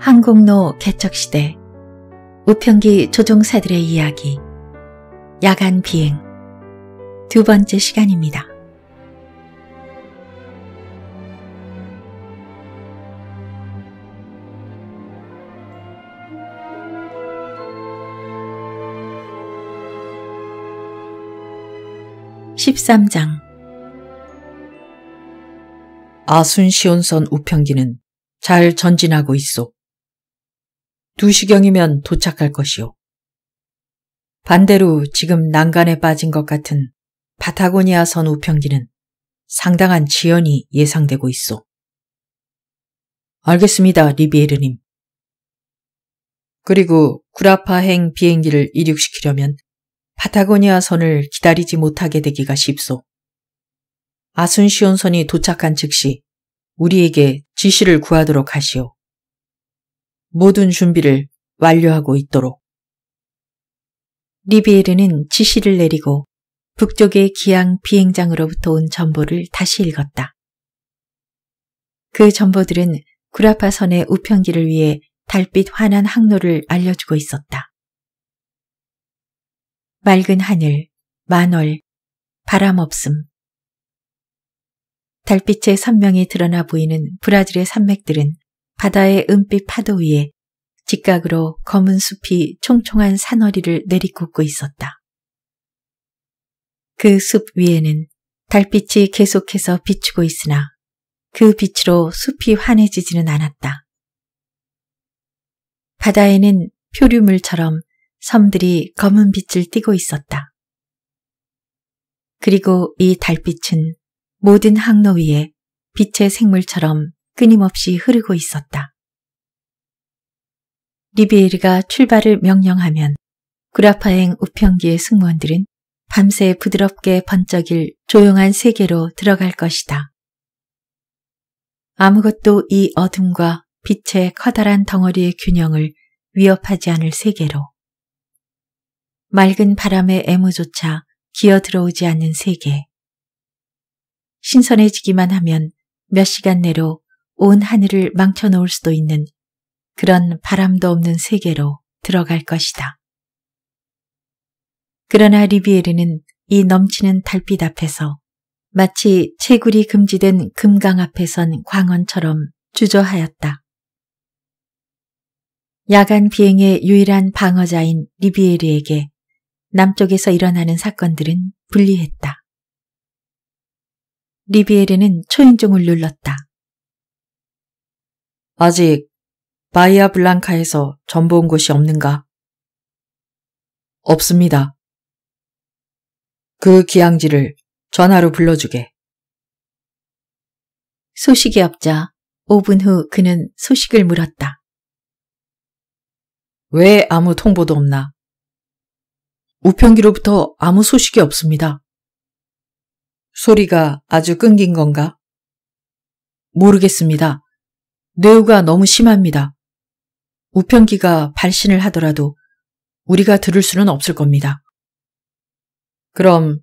한국노 개척시대 우평기 조종사들의 이야기 야간 비행 두 번째 시간입니다. (13장) 아순시온선 우평기는 잘 전진하고 있어. 2시경이면 도착할 것이오. 반대로 지금 난간에 빠진 것 같은 파타고니아 선 우편기는 상당한 지연이 예상되고 있어. 알겠습니다, 리비에르님. 그리고 구라파행 비행기를 이륙시키려면 파타고니아 선을 기다리지 못하게 되기가 쉽소. 아순시온선이 도착한 즉시 우리에게 지시를 구하도록 하시오. 모든 준비를 완료하고 있도록. 리비에르는 지시를 내리고 북쪽의 기항 비행장으로부터 온 전보를 다시 읽었다. 그 전보들은 구라파 선의 우편기를 위해 달빛 환한 항로를 알려주고 있었다. 맑은 하늘, 만월, 바람 없음. 달빛의 선명이 드러나 보이는 브라질의 산맥들은 바다의 은빛 파도 위에 직각으로 검은 숲이 총총한 산허리를 내리꽂고 있었다. 그 숲 위에는 달빛이 계속해서 비추고 있으나 그 빛으로 숲이 환해지지는 않았다. 바다에는 표류물처럼 섬들이 검은 빛을 띠고 있었다. 그리고 이 달빛은 모든 항로 위에 빛의 생물처럼 끊임없이 흐르고 있었다. 리비에르가 출발을 명령하면 구라파행 우편기의 승무원들은 밤새 부드럽게 번쩍일 조용한 세계로 들어갈 것이다. 아무것도 이 어둠과 빛의 커다란 덩어리의 균형을 위협하지 않을 세계로. 맑은 바람의 애무조차 기어 들어오지 않는 세계. 신선해지기만 하면 몇 시간 내로 온 하늘을 망쳐놓을 수도 있는 그런 바람도 없는 세계로 들어갈 것이다. 그러나 리비에르는 이 넘치는 달빛 앞에서 마치 채굴이 금지된 금강 앞에 선 광원처럼 주저하였다. 야간 비행의 유일한 방어자인 리비에르에게 남쪽에서 일어나는 사건들은 불리했다. 리비에르는 초인종을 눌렀다. 아직 바이아 블랑카에서 전보 온 곳이 없는가? 없습니다. 그 기양지를 전화로 불러주게. 소식이 없자 5분 후 그는 소식을 물었다. 왜 아무 통보도 없나? 우편기로부터 아무 소식이 없습니다. 소리가 아주 끊긴 건가? 모르겠습니다. 뇌우가 너무 심합니다. 우편기가 발신을 하더라도 우리가 들을 수는 없을 겁니다. 그럼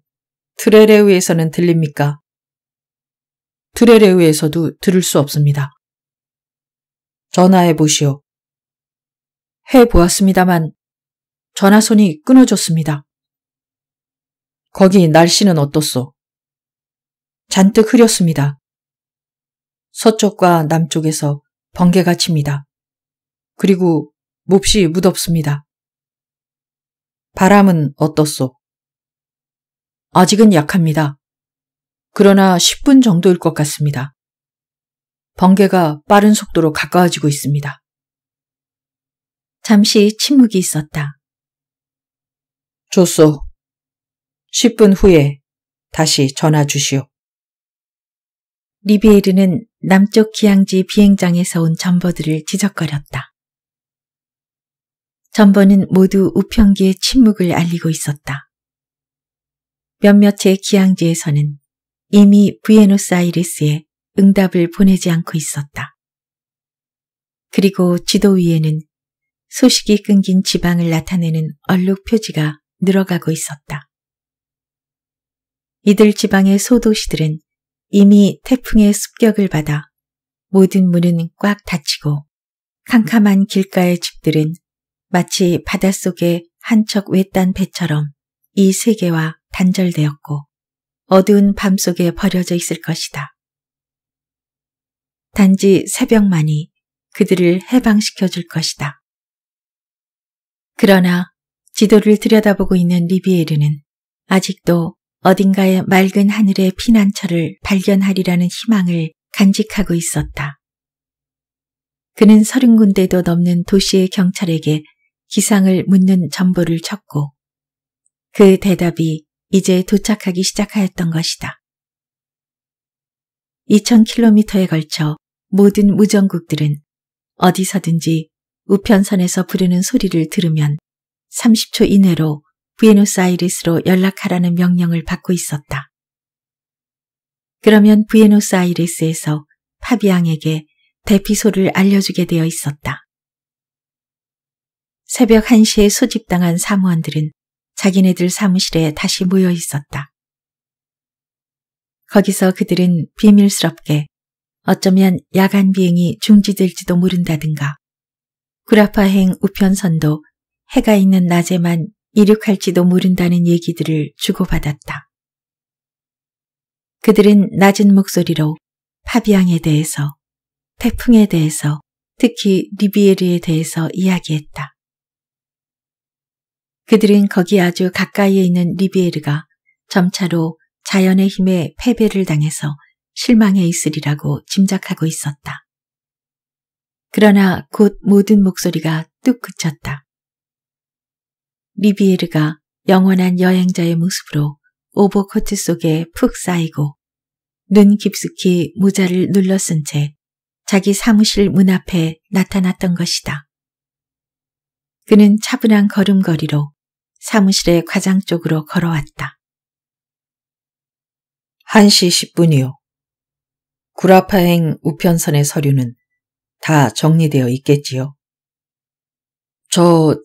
트레레우에서는 들립니까? 트레레우에서도 들을 수 없습니다. 전화해 보시오. 해 보았습니다만 전화선이 끊어졌습니다. 거기 날씨는 어떻소? 잔뜩 흐렸습니다. 서쪽과 남쪽에서 번개가 칩니다. 그리고 몹시 무덥습니다. 바람은 어떻소? 아직은 약합니다. 그러나 10분 정도일 것 같습니다. 번개가 빠른 속도로 가까워지고 있습니다. 잠시 침묵이 있었다. 좋소. 10분 후에 다시 전화 주시오. 리비에르는 남쪽 기항지 비행장에서 온 전버들을 지적거렸다. 전버는 모두 우편기의 침묵을 알리고 있었다. 몇몇의 기항지에서는 이미 부에노스아이레스에 응답을 보내지 않고 있었다. 그리고 지도 위에는 소식이 끊긴 지방을 나타내는 얼룩 표지가 늘어가고 있었다. 이들 지방의 소도시들은 이미 태풍의 습격을 받아 모든 문은 꽉 닫히고 캄캄한 길가의 집들은 마치 바닷속의 한 척 외딴 배처럼 이 세계와 단절되었고 어두운 밤속에 버려져 있을 것이다. 단지 새벽만이 그들을 해방시켜 줄 것이다. 그러나 지도를 들여다보고 있는 리비에르는 아직도 어딘가의 맑은 하늘의 피난처를 발견하리라는 희망을 간직하고 있었다. 그는 서른 군데도 넘는 도시의 경찰에게 기상을 묻는 전보를 쳤고 그 대답이 이제 도착하기 시작하였던 것이다. 2000km에 걸쳐 모든 무전국들은 어디서든지 우편선에서 부르는 소리를 들으면 30초 이내로 부에노스아이리스로 연락하라는 명령을 받고 있었다. 그러면 부에노스아이리스에서 파비앙에게 대피소를 알려주게 되어 있었다. 새벽 1시에 소집당한 사무원들은 자기네들 사무실에 다시 모여 있었다. 거기서 그들은 비밀스럽게 어쩌면 야간 비행이 중지될지도 모른다든가 구라파행 우편선도 해가 있는 낮에만 이륙할지도 모른다는 얘기들을 주고받았다. 그들은 낮은 목소리로 파비앙에 대해서, 태풍에 대해서, 특히 리비에르에 대해서 이야기했다. 그들은 거기 아주 가까이에 있는 리비에르가 점차로 자연의 힘에 패배를 당해서 실망해 있으리라고 짐작하고 있었다. 그러나 곧 모든 목소리가 뚝 그쳤다. 리비에르가 영원한 여행자의 모습으로 오버코트 속에 푹 쌓이고 눈 깊숙이 모자를 눌러쓴 채 자기 사무실 문 앞에 나타났던 것이다. 그는 차분한 걸음걸이로 사무실의 과장 쪽으로 걸어왔다. 1시 10분이요. 구라파행 우편선의 서류는 다 정리되어 있겠지요. 저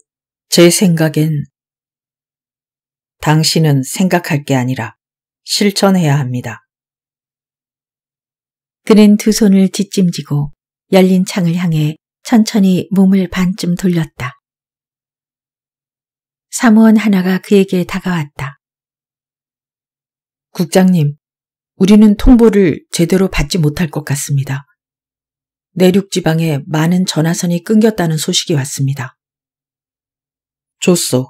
제 생각엔 당신은 생각할 게 아니라 실천해야 합니다. 그는 두 손을 뒷짐지고 열린 창을 향해 천천히 몸을 반쯤 돌렸다. 사무원 하나가 그에게 다가왔다. 국장님, 우리는 통보를 제대로 받지 못할 것 같습니다. 내륙 지방에 많은 전화선이 끊겼다는 소식이 왔습니다. 줬소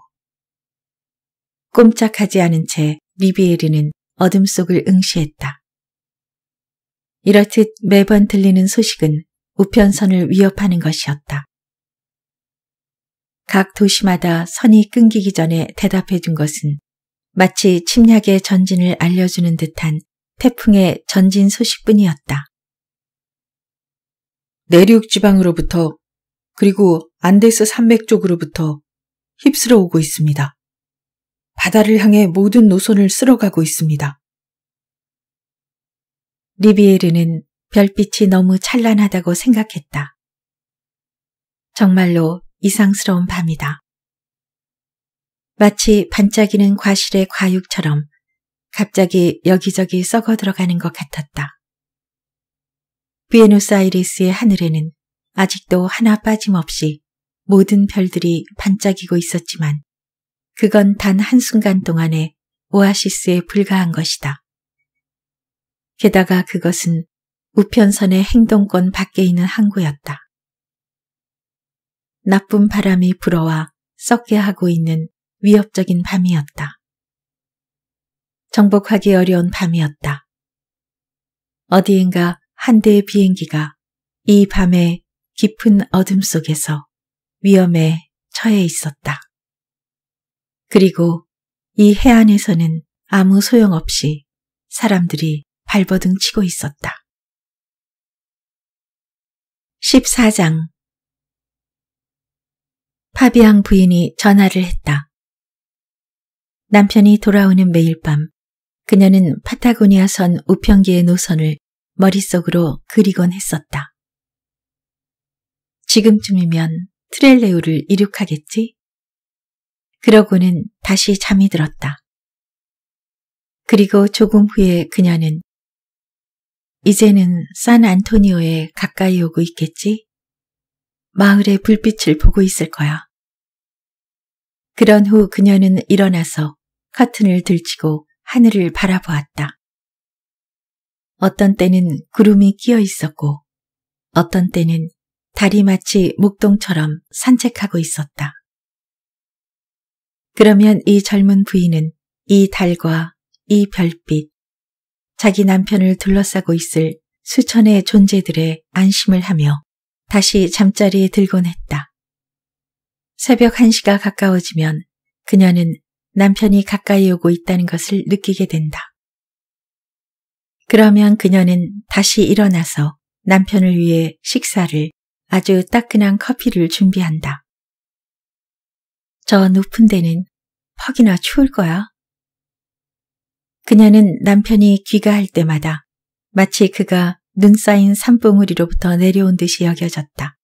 꼼짝하지 않은 채 미비에리는 어둠 속을 응시했다. 이렇듯 매번 들리는 소식은 우편선을 위협하는 것이었다. 각 도시마다 선이 끊기기 전에 대답해 준 것은 마치 침략의 전진을 알려주는 듯한 태풍의 전진 소식뿐이었다. 내륙 지방으로부터 그리고 안데스 산맥 쪽으로부터 휩쓸어 오고 있습니다. 바다를 향해 모든 노선을 쓸어가고 있습니다. 리비에르는 별빛이 너무 찬란하다고 생각했다. 정말로 이상스러운 밤이다. 마치 반짝이는 과실의 과육처럼 갑자기 여기저기 썩어 들어가는 것 같았다. 비에노사이리스의 하늘에는 아직도 하나 빠짐없이 모든 별들이 반짝이고 있었지만 그건 단 한순간 동안에 오아시스에 불과한 것이다. 게다가 그것은 우편선의 행동권 밖에 있는 항구였다. 나쁜 바람이 불어와 썩게 하고 있는 위협적인 밤이었다. 정복하기 어려운 밤이었다. 어디인가 한 대의 비행기가 이 밤의 깊은 어둠 속에서 위험에 처해 있었다. 그리고 이 해안에서는 아무 소용없이 사람들이 발버둥 치고 있었다. 14장 파비앙 부인이 전화를 했다. 남편이 돌아오는 매일 밤 그녀는 파타고니아선 우편기의 노선을 머릿속으로 그리곤 했었다. 지금쯤이면 트렐레우를 이륙하겠지? 그러고는 다시 잠이 들었다. 그리고 조금 후에 그녀는 이제는 산 안토니오에 가까이 오고 있겠지? 마을의 불빛을 보고 있을 거야. 그런 후 그녀는 일어나서 커튼을 들치고 하늘을 바라보았다. 어떤 때는 구름이 끼어 있었고 어떤 때는 달이 마치 목동처럼 산책하고 있었다. 그러면 이 젊은 부인은 이 달과 이 별빛, 자기 남편을 둘러싸고 있을 수천의 존재들의 안심을 하며 다시 잠자리에 들곤 했다. 새벽 1시가 가까워지면 그녀는 남편이 가까이 오고 있다는 것을 느끼게 된다. 그러면 그녀는 다시 일어나서 남편을 위해 식사를 아주 따끈한 커피를 준비한다. 저 높은 데는 퍽이나 추울 거야. 그녀는 남편이 귀가할 때마다 마치 그가 눈 쌓인 산봉우리로부터 내려온 듯이 여겨졌다.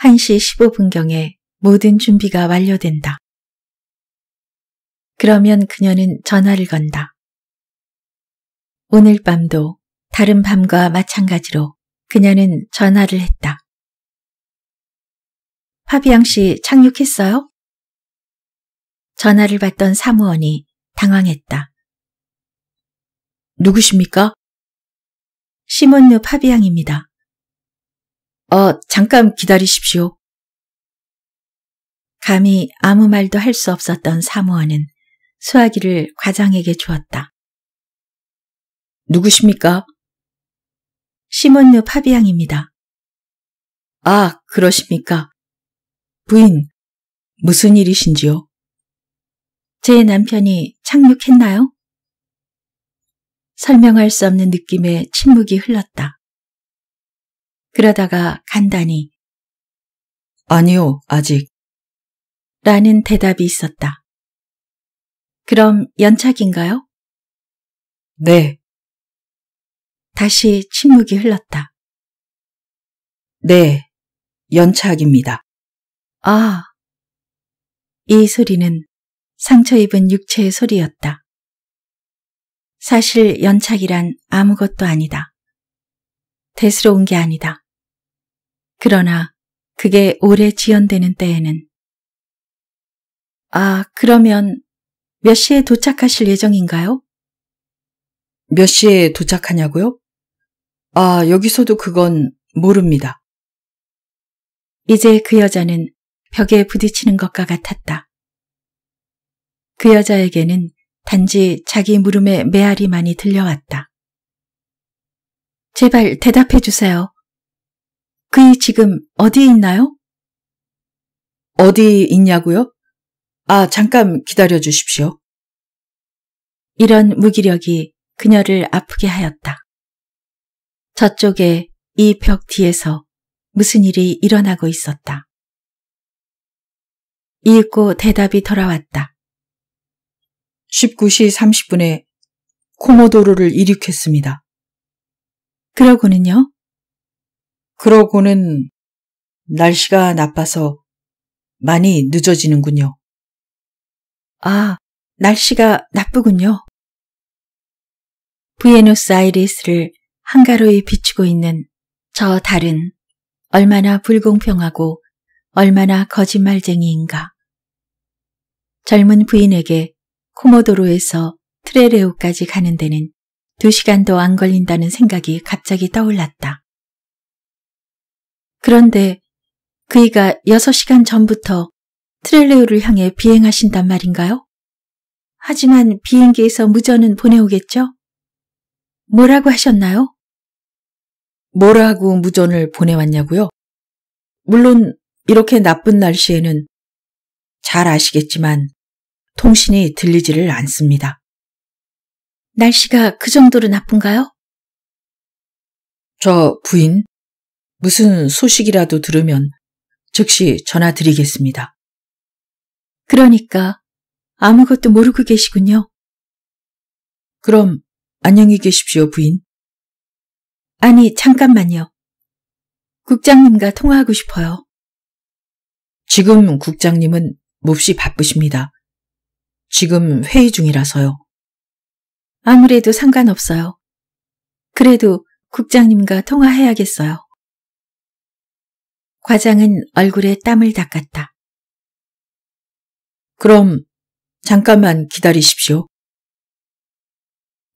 1시 15분경에 모든 준비가 완료된다. 그러면 그녀는 전화를 건다. 오늘 밤도 다른 밤과 마찬가지로 그녀는 전화를 했다. 파비앙 씨 착륙했어요? 전화를 받던 사무원이 당황했다. 누구십니까? 시몬느 파비앙입니다. 어, 잠깐 기다리십시오. 감히 아무 말도 할 수 없었던 사무원은 수화기를 과장에게 주었다. 누구십니까? 시몬느 파비앙입니다. 아, 그러십니까? 부인, 무슨 일이신지요? 제 남편이 착륙했나요? 설명할 수 없는 느낌의 침묵이 흘렀다. 그러다가 간단히 아니요, 아직. 라는 대답이 있었다. 그럼 연착인가요? 네. 다시 침묵이 흘렀다. 네, 연착입니다. 아, 이 소리는 상처 입은 육체의 소리였다. 사실 연착이란 아무것도 아니다. 대수로운 게 아니다. 그러나 그게 오래 지연되는 때에는 아, 그러면 몇 시에 도착하실 예정인가요? 몇 시에 도착하냐고요? 아, 여기서도 그건 모릅니다. 이제 그 여자는 벽에 부딪히는 것과 같았다. 그 여자에게는 단지 자기 물음에메아리많이 들려왔다. 제발 대답해 주세요. 그이 지금 어디에 있나요? 어디 있냐고요? 아, 잠깐 기다려 주십시오. 이런 무기력이 그녀를 아프게 하였다. 저쪽에 이 벽 뒤에서 무슨 일이 일어나고 있었다. 읽고 대답이 돌아왔다. 19시 30분에 코모도르를 이륙했습니다. 그러고는요? 그러고는 날씨가 나빠서 많이 늦어지는군요. 아, 날씨가 나쁘군요. 부에노스아이리스를 한가로이 비추고 있는 저 달은 얼마나 불공평하고 얼마나 거짓말쟁이인가. 젊은 부인에게 코모도로에서 트레레오까지 가는 데는 두시간도안 걸린다는 생각이 갑자기 떠올랐다. 그런데 그이가 6시간 전부터 트렐레오를 향해 비행하신단 말인가요? 하지만 비행기에서 무전은 보내오겠죠? 뭐라고 하셨나요? 뭐라고 무전을 보내왔냐고요? 물론 이렇게 나쁜 날씨에는 잘 아시겠지만 통신이 들리지를 않습니다. 날씨가 그 정도로 나쁜가요? 저 부인, 무슨 소식이라도 들으면 즉시 전화 드리겠습니다. 그러니까 아무것도 모르고 계시군요. 그럼 안녕히 계십시오, 부인. 아니, 잠깐만요. 국장님과 통화하고 싶어요. 지금 국장님은 몹시 바쁘십니다. 지금 회의 중이라서요. 아무래도 상관없어요. 그래도 국장님과 통화해야겠어요. 과장은 얼굴에 땀을 닦았다. 그럼 잠깐만 기다리십시오.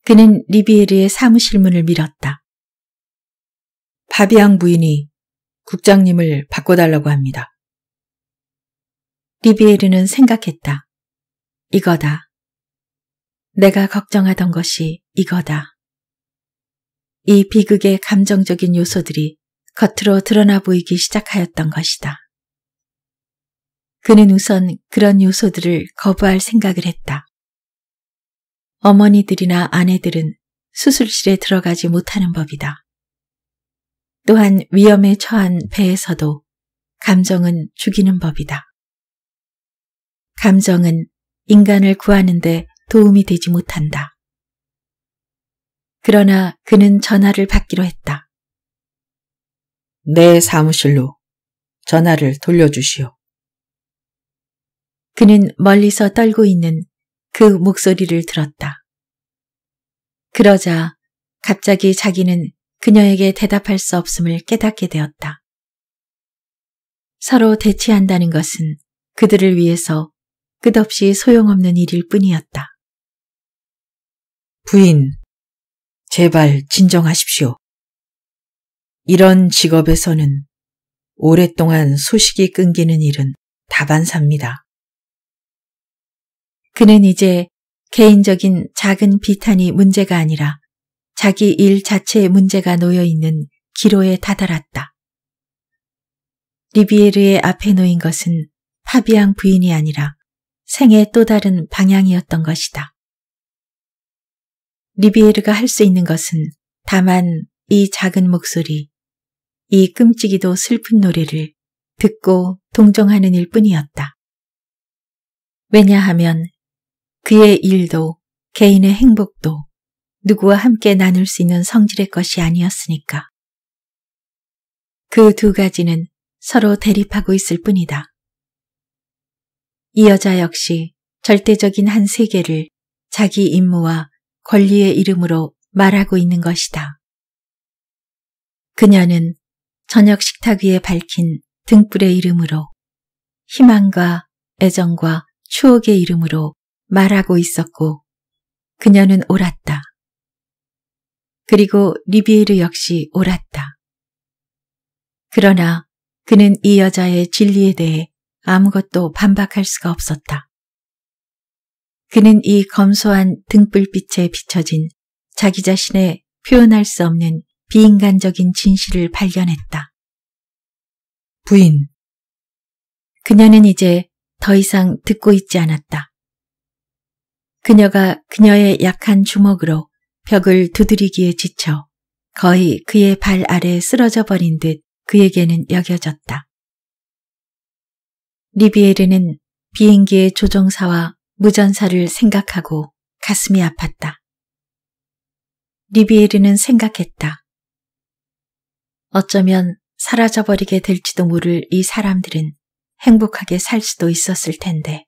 그는 리비에르의 사무실 문을 밀었다. 바비앙 부인이 국장님을 바꿔달라고 합니다. 리비에르는 생각했다. 이거다. 내가 걱정하던 것이 이거다. 이 비극의 감정적인 요소들이 겉으로 드러나 보이기 시작하였던 것이다. 그는 우선 그런 요소들을 거부할 생각을 했다. 어머니들이나 아내들은 수술실에 들어가지 못하는 법이다. 또한 위험에 처한 배에서도 감정은 죽이는 법이다. 감정은 인간을 구하는데 도움이 되지 못한다. 그러나 그는 전화를 받기로 했다. 내 사무실로 전화를 돌려주시오. 그는 멀리서 떨고 있는 그 목소리를 들었다. 그러자 갑자기 자기는 그녀에게 대답할 수 없음을 깨닫게 되었다. 서로 대치한다는 것은 그들을 위해서 끝없이 소용없는 일일 뿐이었다. 부인, 제발 진정하십시오. 이런 직업에서는 오랫동안 소식이 끊기는 일은 다반사입니다. 그는 이제 개인적인 작은 비탄이 문제가 아니라 자기 일 자체의 문제가 놓여 있는 기로에 다다랐다. 리비에르의 앞에 놓인 것은 파비앙 부인이 아니라 생의 또 다른 방향이었던 것이다. 리비에르가 할 수 있는 것은 다만 이 작은 목소리, 이 끔찍이도 슬픈 노래를 듣고 동정하는 일 뿐이었다. 왜냐하면 그의 일도 개인의 행복도 누구와 함께 나눌 수 있는 성질의 것이 아니었으니까. 그 두 가지는 서로 대립하고 있을 뿐이다. 이 여자 역시 절대적인 한 세계를 자기 임무와 권리의 이름으로 말하고 있는 것이다. 그녀는 저녁 식탁 위에 밝힌 등불의 이름으로 희망과 애정과 추억의 이름으로 말하고 있었고 그녀는 옳았다. 그리고 리비에르 역시 옳았다. 그러나 그는 이 여자의 진리에 대해 아무것도 반박할 수가 없었다. 그는 이 검소한 등불빛에 비춰진 자기 자신의 표현할 수 없는 비인간적인 진실을 발견했다. 부인. 그녀는 이제 더 이상 듣고 있지 않았다. 그녀가 그녀의 약한 주먹으로 벽을 두드리기에 지쳐 거의 그의 발 아래 쓰러져 버린 듯 그에게는 여겨졌다. 리비에르는 비행기의 조종사와 무전사를 생각하고 가슴이 아팠다. 리비에르는 생각했다. 어쩌면 사라져버리게 될지도 모를 이 사람들은 행복하게 살 수도 있었을 텐데.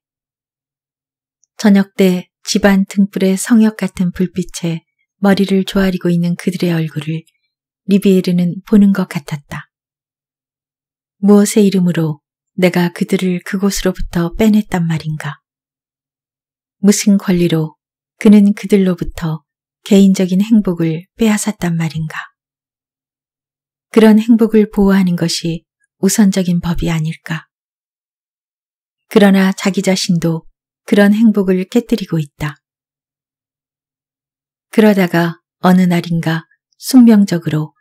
저녁 때 집안 등불의 성역 같은 불빛에 머리를 조아리고 있는 그들의 얼굴을 리비에르는 보는 것 같았다. 무엇의 이름으로 내가 그들을 그곳으로부터 빼냈단 말인가? 무슨 권리로 그는 그들로부터 개인적인 행복을 빼앗았단 말인가? 그런 행복을 보호하는 것이 우선적인 법이 아닐까? 그러나 자기 자신도 그런 행복을 깨뜨리고 있다. 그러다가 어느 날인가 숙명적으로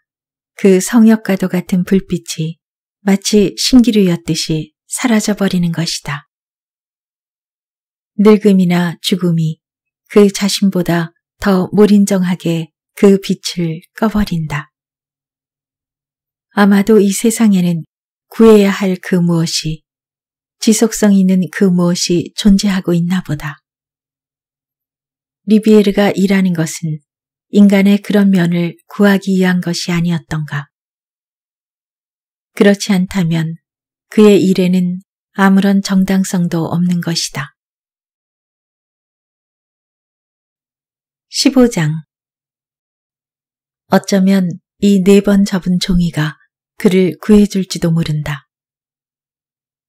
그 성역과도 같은 불빛이 마치 신기류였듯이 사라져버리는 것이다. 늙음이나 죽음이 그 자신보다 더 몰인정하게 그 빛을 꺼버린다. 아마도 이 세상에는 구해야 할 그 무엇이 지속성 있는 그 무엇이 존재하고 있나 보다. 리비에르가 일하는 것은 인간의 그런 면을 구하기 위한 것이 아니었던가. 그렇지 않다면 그의 일에는 아무런 정당성도 없는 것이다. 15장 어쩌면 이 네 번 접은 종이가 그를 구해줄지도 모른다.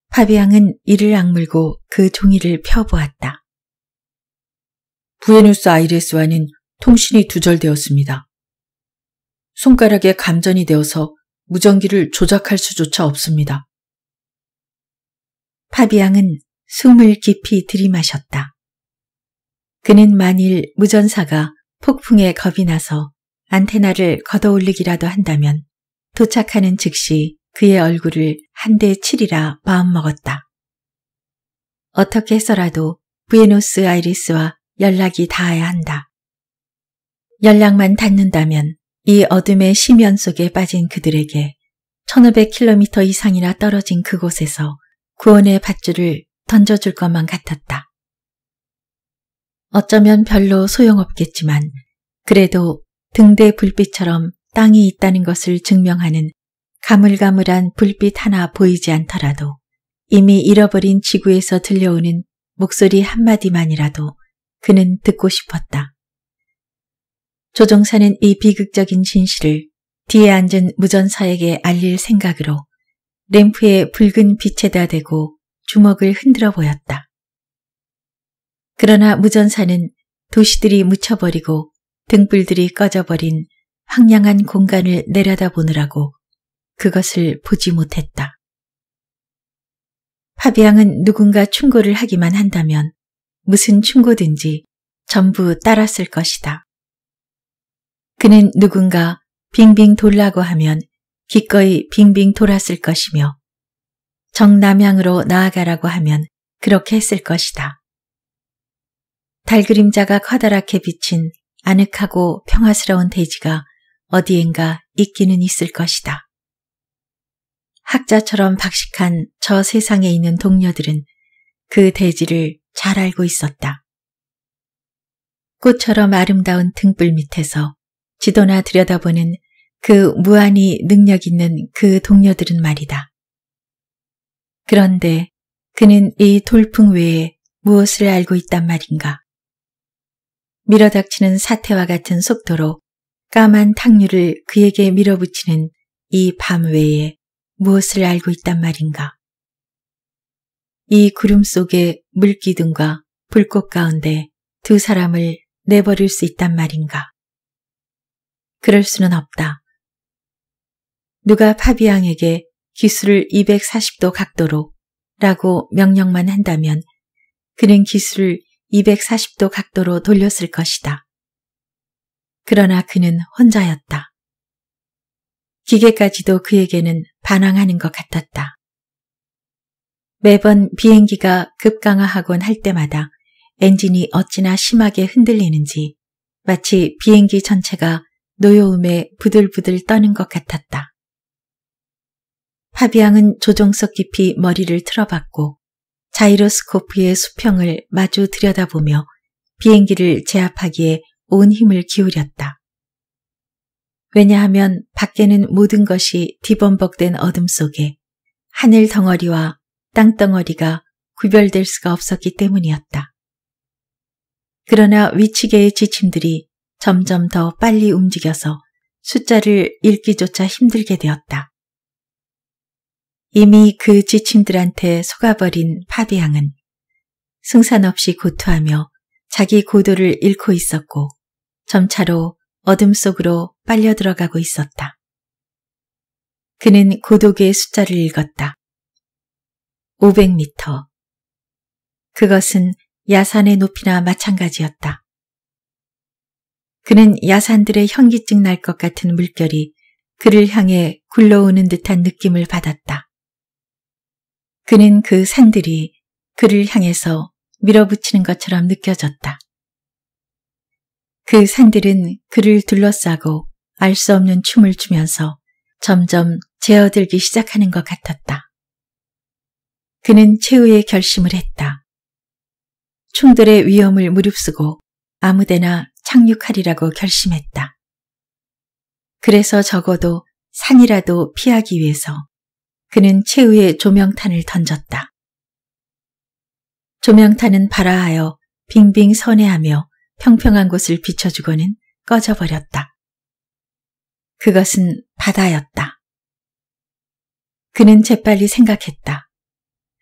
파비앙은 이를 악물고 그 종이를 펴보았다. 부에누스 아이레스와는 통신이 두절되었습니다. 손가락에 감전이 되어서 무전기를 조작할 수조차 없습니다. 파비앙은 숨을 깊이 들이마셨다. 그는 만일 무전사가 폭풍에 겁이 나서 안테나를 걷어올리기라도 한다면 도착하는 즉시 그의 얼굴을 한 대 치리라 마음먹었다. 어떻게 해서라도 부에노스 아이리스와 연락이 닿아야 한다. 연락만 닿는다면 이 어둠의 심연 속에 빠진 그들에게 1500km 이상이나 떨어진 그곳에서 구원의 밧줄을 던져줄 것만 같았다. 어쩌면 별로 소용없겠지만 그래도 등대 불빛처럼 땅이 있다는 것을 증명하는 가물가물한 불빛 하나 보이지 않더라도 이미 잃어버린 지구에서 들려오는 목소리 한마디만이라도 그는 듣고 싶었다. 조종사는 이 비극적인 진실을 뒤에 앉은 무전사에게 알릴 생각으로 램프의 붉은 빛에다 대고 주먹을 흔들어 보였다. 그러나 무전사는 도시들이 묻혀버리고 등불들이 꺼져버린 황량한 공간을 내려다보느라고 그것을 보지 못했다. 파비앙은 누군가 충고를 하기만 한다면 무슨 충고든지 전부 따랐을 것이다. 그는 누군가 빙빙 돌라고 하면 기꺼이 빙빙 돌았을 것이며 정남향으로 나아가라고 하면 그렇게 했을 것이다. 달 그림자가 커다랗게 비친 아늑하고 평화스러운 대지가 어디엔가 있기는 있을 것이다. 학자처럼 박식한 저 세상에 있는 동료들은 그 대지를 잘 알고 있었다. 꽃처럼 아름다운 등불 밑에서 지도나 들여다보는 그 무한히 능력 있는 그 동료들은 말이다. 그런데 그는 이 돌풍 외에 무엇을 알고 있단 말인가. 밀어닥치는 사태와 같은 속도로 까만 탕류를 그에게 밀어붙이는 이 밤 외에 무엇을 알고 있단 말인가. 이 구름 속에 물기둥과 불꽃 가운데 두 사람을 내버릴 수 있단 말인가. 그럴 수는 없다. 누가 파비앙에게 기술을 240도 각도로 라고 명령만 한다면 그는 기술을 240도 각도로 돌렸을 것이다. 그러나 그는 혼자였다. 기계까지도 그에게는 반항하는 것 같았다. 매번 비행기가 급강하하곤 할 때마다 엔진이 어찌나 심하게 흔들리는지 마치 비행기 전체가 노여움에 부들부들 떠는 것 같았다. 파비앙은 조종석 깊이 머리를 틀어박고 자이로스코프의 수평을 마주 들여다보며 비행기를 제압하기에 온 힘을 기울였다. 왜냐하면 밖에는 모든 것이 뒤범벅된 어둠 속에 하늘 덩어리와 땅덩어리가 구별될 수가 없었기 때문이었다. 그러나 위치계의 지침들이 점점 더 빨리 움직여서 숫자를 읽기조차 힘들게 되었다. 이미 그 지침들한테 속아버린 파비앙은 승산 없이 고투하며 자기 고도를 잃고 있었고 점차로 어둠 속으로 빨려 들어가고 있었다. 그는 고독의 숫자를 읽었다. 500m. 그것은 야산의 높이나 마찬가지였다. 그는 야산들의 현기증 날 것 같은 물결이 그를 향해 굴러오는 듯한 느낌을 받았다. 그는 그 산들이 그를 향해서 밀어붙이는 것처럼 느껴졌다. 그 산들은 그를 둘러싸고 알 수 없는 춤을 추면서 점점 재어들기 시작하는 것 같았다. 그는 최후의 결심을 했다. 충돌의 위험을 무릅쓰고 아무데나 착륙하리라고 결심했다. 그래서 적어도 산이라도 피하기 위해서 그는 최후의 조명탄을 던졌다. 조명탄은 발화하여 빙빙 선회하며 평평한 곳을 비춰주고는 꺼져버렸다. 그것은 바다였다. 그는 재빨리 생각했다.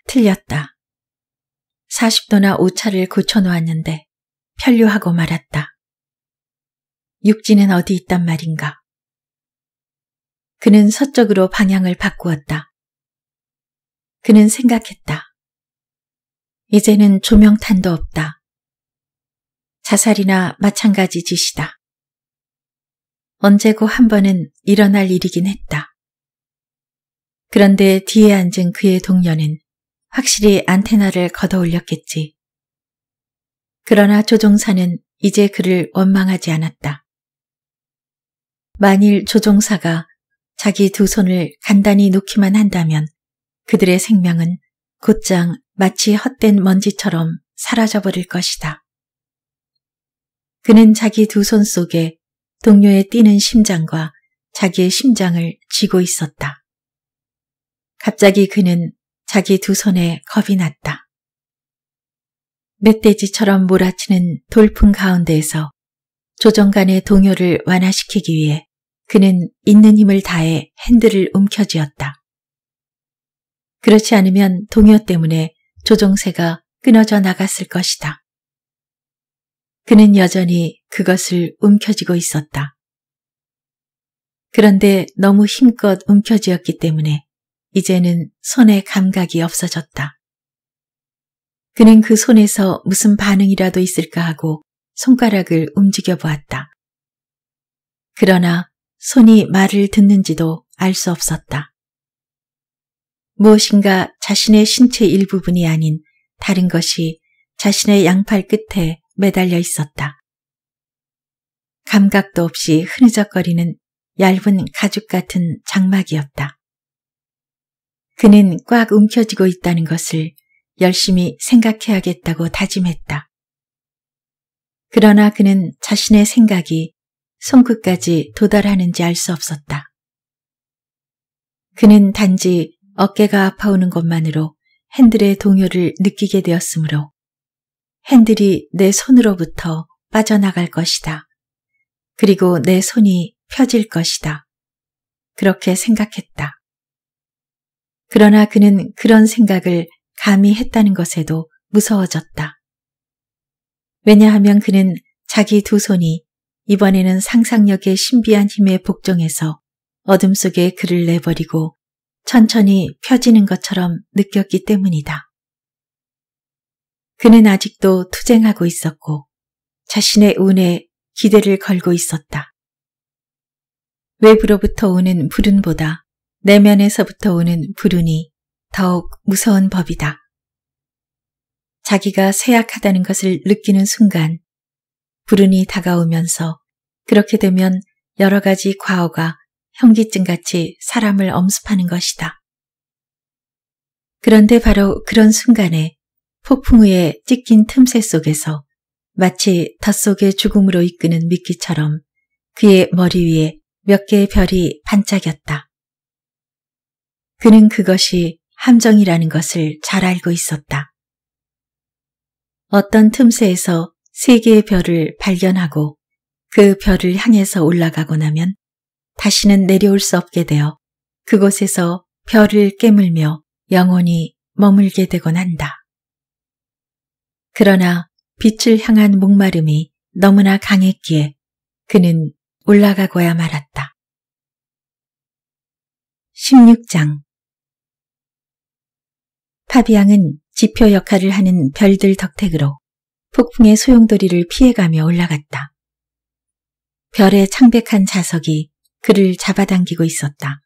틀렸다. 40도나 오차를 고쳐놓았는데 편류하고 말았다. 육지는 어디 있단 말인가. 그는 서쪽으로 방향을 바꾸었다. 그는 생각했다. 이제는 조명탄도 없다. 자살이나 마찬가지 짓이다. 언제고 한 번은 일어날 일이긴 했다. 그런데 뒤에 앉은 그의 동료는 확실히 안테나를 걷어 올렸겠지. 그러나 조종사는 이제 그를 원망하지 않았다. 만일 조종사가 자기 두 손을 간단히 놓기만 한다면 그들의 생명은 곧장 마치 헛된 먼지처럼 사라져버릴 것이다. 그는 자기 두 손 속에 동료의 뛰는 심장과 자기의 심장을 쥐고 있었다. 갑자기 그는 자기 두 손에 겁이 났다. 멧돼지처럼 몰아치는 돌풍 가운데에서 조정간의 동요를 완화시키기 위해 그는 있는 힘을 다해 핸들을 움켜쥐었다. 그렇지 않으면 동요 때문에 조정세가 끊어져 나갔을 것이다. 그는 여전히 그것을 움켜쥐고 있었다. 그런데 너무 힘껏 움켜쥐었기 때문에 이제는 손에 감각이 없어졌다. 그는 그 손에서 무슨 반응이라도 있을까 하고 손가락을 움직여 보았다. 그러나 손이 말을 듣는지도 알 수 없었다. 무엇인가 자신의 신체 일부분이 아닌 다른 것이 자신의 양팔 끝에 매달려 있었다. 감각도 없이 흐느적거리는 얇은 가죽 같은 장막이었다. 그는 꽉 움켜쥐고 있다는 것을 열심히 생각해야겠다고 다짐했다. 그러나 그는 자신의 생각이 손끝까지 도달하는지 알 수 없었다. 그는 단지 어깨가 아파오는 것만으로 핸들의 동요를 느끼게 되었으므로 핸들이 내 손으로부터 빠져나갈 것이다. 그리고 내 손이 펴질 것이다. 그렇게 생각했다. 그러나 그는 그런 생각을 감히 했다는 것에도 무서워졌다. 왜냐하면 그는 자기 두 손이 이번에는 상상력의 신비한 힘에 복종해서 어둠 속에 그를 내버리고 천천히 펴지는 것처럼 느꼈기 때문이다. 그는 아직도 투쟁하고 있었고 자신의 운에 기대를 걸고 있었다. 외부로부터 오는 불운보다 내면에서부터 오는 불운이 더욱 무서운 법이다. 자기가 쇠약하다는 것을 느끼는 순간 불운이 다가오면서 그렇게 되면 여러 가지 과오가 현기증같이 사람을 엄습하는 것이다. 그런데 바로 그런 순간에 폭풍우에 찢긴 틈새 속에서 마치 덧속의 죽음으로 이끄는 미끼처럼 그의 머리 위에 몇 개의 별이 반짝였다. 그는 그것이 함정이라는 것을 잘 알고 있었다. 어떤 틈새에서 세 개의 별을 발견하고 그 별을 향해서 올라가고 나면 다시는 내려올 수 없게 되어 그곳에서 별을 깨물며 영원히 머물게 되곤 한다. 그러나 빛을 향한 목마름이 너무나 강했기에 그는 올라가고야 말았다. 16장 파비앙은 지표 역할을 하는 별들 덕택으로 폭풍의 소용돌이를 피해가며 올라갔다. 별의 창백한 자석이 그를 잡아당기고 있었다.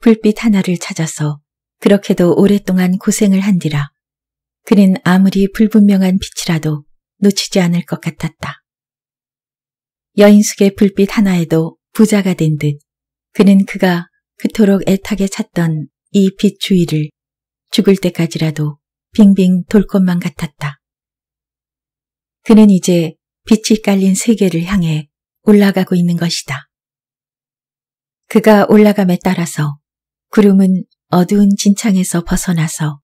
불빛 하나를 찾아서 그렇게도 오랫동안 고생을 한뒤라 그는 아무리 불분명한 빛이라도 놓치지 않을 것 같았다. 여인숙의 불빛 하나에도 부자가 된 듯 그는 그가 그토록 애타게 찾던 이 빛 주위를 죽을 때까지라도 빙빙 돌 것만 같았다. 그는 이제 빛이 깔린 세계를 향해 올라가고 있는 것이다. 그가 올라감에 따라서 구름은 어두운 진창에서 벗어나서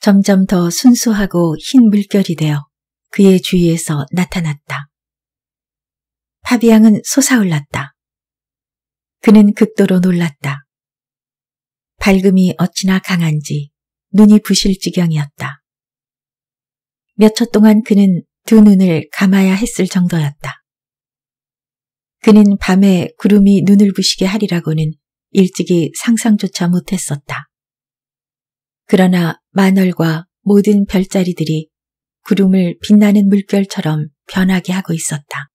점점 더 순수하고 흰 물결이 되어 그의 주위에서 나타났다. 파비앙은 솟아올랐다. 그는 극도로 놀랐다. 밝음이 어찌나 강한지 눈이 부실 지경이었다. 몇 초 동안 그는 두 눈을 감아야 했을 정도였다. 그는 밤에 구름이 눈을 부시게 하리라고는 일찍이 상상조차 못했었다. 그러나 마늘과 모든 별자리들이 구름을 빛나는 물결처럼 변하게 하고 있었다.